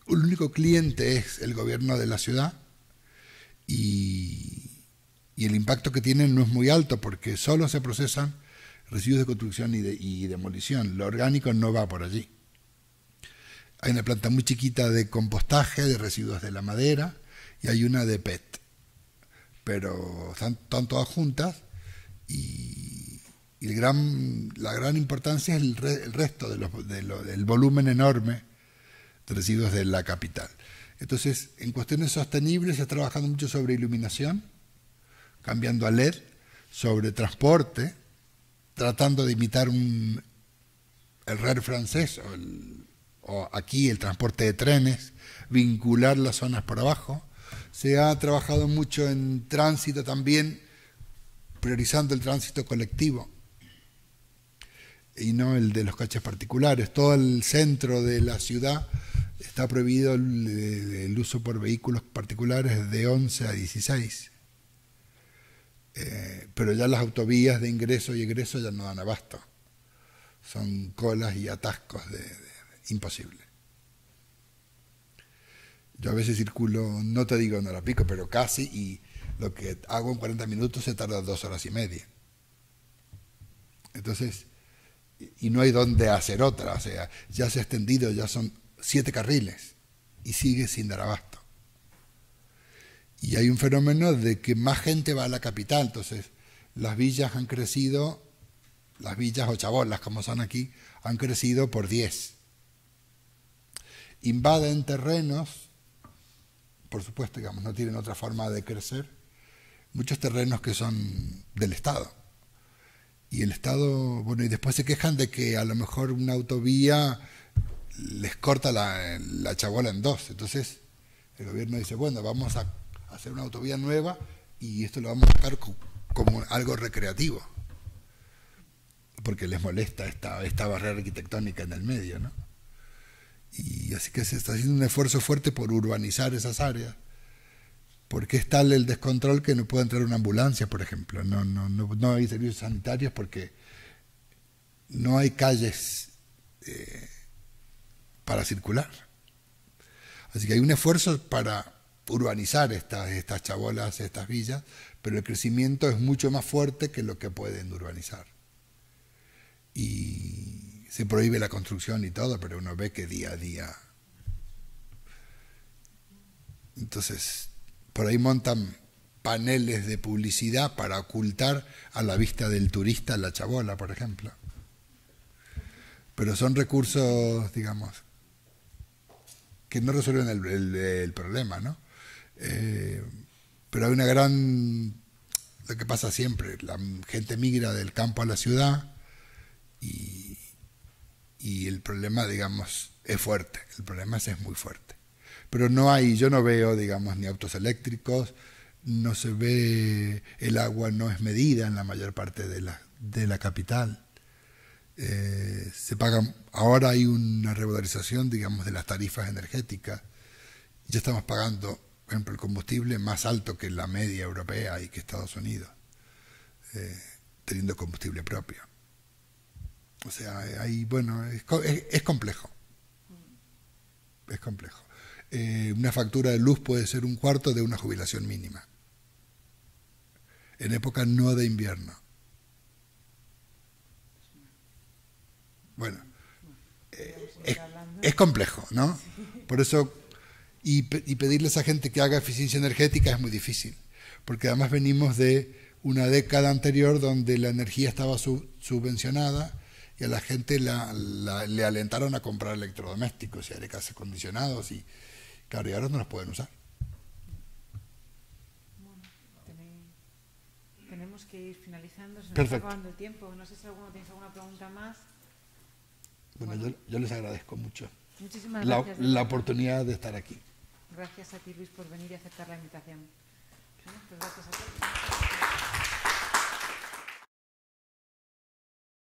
el único cliente es el gobierno de la ciudad, y, el impacto que tienen no es muy alto porque solo se procesan residuos de construcción y, demolición. Lo orgánico no va por allí. Hay una planta muy chiquita de compostaje de residuos de la madera y hay una de PET. Pero están, todas juntas y, el gran, la gran importancia es el, resto del volumen enorme de residuos de la capital. Entonces, en cuestiones sostenibles se está trabajando mucho sobre iluminación, cambiando a LED, sobre transporte, tratando de imitar el RER francés o aquí el transporte de trenes, vincular las zonas por abajo. Se ha trabajado mucho en tránsito también, priorizando el tránsito colectivo y no el de los coches particulares. Todo el centro de la ciudad está prohibido eh, el, uso por vehículos particulares de 11 a 16. Eh, pero ya las autovías de ingreso y egreso ya no dan abasto. Son colas y atascos de, imposible. Yo a veces circulo, no te digo en hora pico, pero casi, y lo que hago en 40 minutos se tarda dos horas y media. Entonces, y no hay dónde hacer otra, o sea, ya se ha extendido, ya son siete carriles y sigue sin dar abasto. Y hay un fenómeno de que más gente va a la capital, entonces las villas han crecido, las villas o chabolas como son aquí, han crecido por 10. Invaden terrenos, por supuesto, digamos, no tienen otra forma de crecer, muchos terrenos que son del Estado. Y el Estado, bueno, y después se quejan de que a lo mejor una autovía les corta la, la chabola en dos. Entonces el gobierno dice, bueno, vamos a hacer una autovía nueva y esto lo vamos a sacar como algo recreativo, porque les molesta esta, esta barrera arquitectónica en el medio, ¿no? Y así que se está haciendo un esfuerzo fuerte por urbanizar esas áreas, porque es tal el descontrol que no puede entrar una ambulancia, por ejemplo, no, no, no hay servicios sanitarios porque no hay calles eh, para circular. Así que hay un esfuerzo para urbanizar estas, estas chabolas, estas villas, pero el crecimiento es mucho más fuerte que lo que pueden urbanizar. Y se prohíbe la construcción y todo, pero uno ve que día a día. Entonces, por ahí montan paneles de publicidad para ocultar a la vista del turista la chabola, por ejemplo. Pero son recursos, digamos, que no resuelven el, problema, ¿no? Eh, pero hay una gran, lo que pasa siempre, la gente migra del campo a la ciudad y, el problema, digamos, es fuerte, el problema es, es muy fuerte. Pero no hay, yo no veo, digamos, ni autos eléctricos, no se ve, el agua no es medida en la mayor parte de la, de la capital eh, se pagan, ahora hay una revalorización digamos, de las tarifas energéticas. Ya estamos pagando, por ejemplo, el combustible más alto que la media europea y que Estados Unidos, eh, teniendo combustible propio. O sea, hay bueno, es, complejo. Es complejo. Eh, una factura de luz puede ser un cuarto de una jubilación mínima. En época no de invierno. Bueno, eh, es, complejo, ¿no? Por eso, y, pedirles pedirle a gente que haga eficiencia energética es muy difícil, porque además venimos de una década anterior donde la energía estaba subvencionada y a la gente le alentaron a comprar electrodomésticos y aires acondicionados y claro, y ahora no los pueden usar. tenemos que ir finalizando, se está acabando el tiempo. No sé si alguno tiene alguna pregunta más. Bueno, Yo, yo, les agradezco mucho la, oportunidad de estar aquí. Gracias a ti, Luis, por venir y aceptar la invitación. Pues gracias a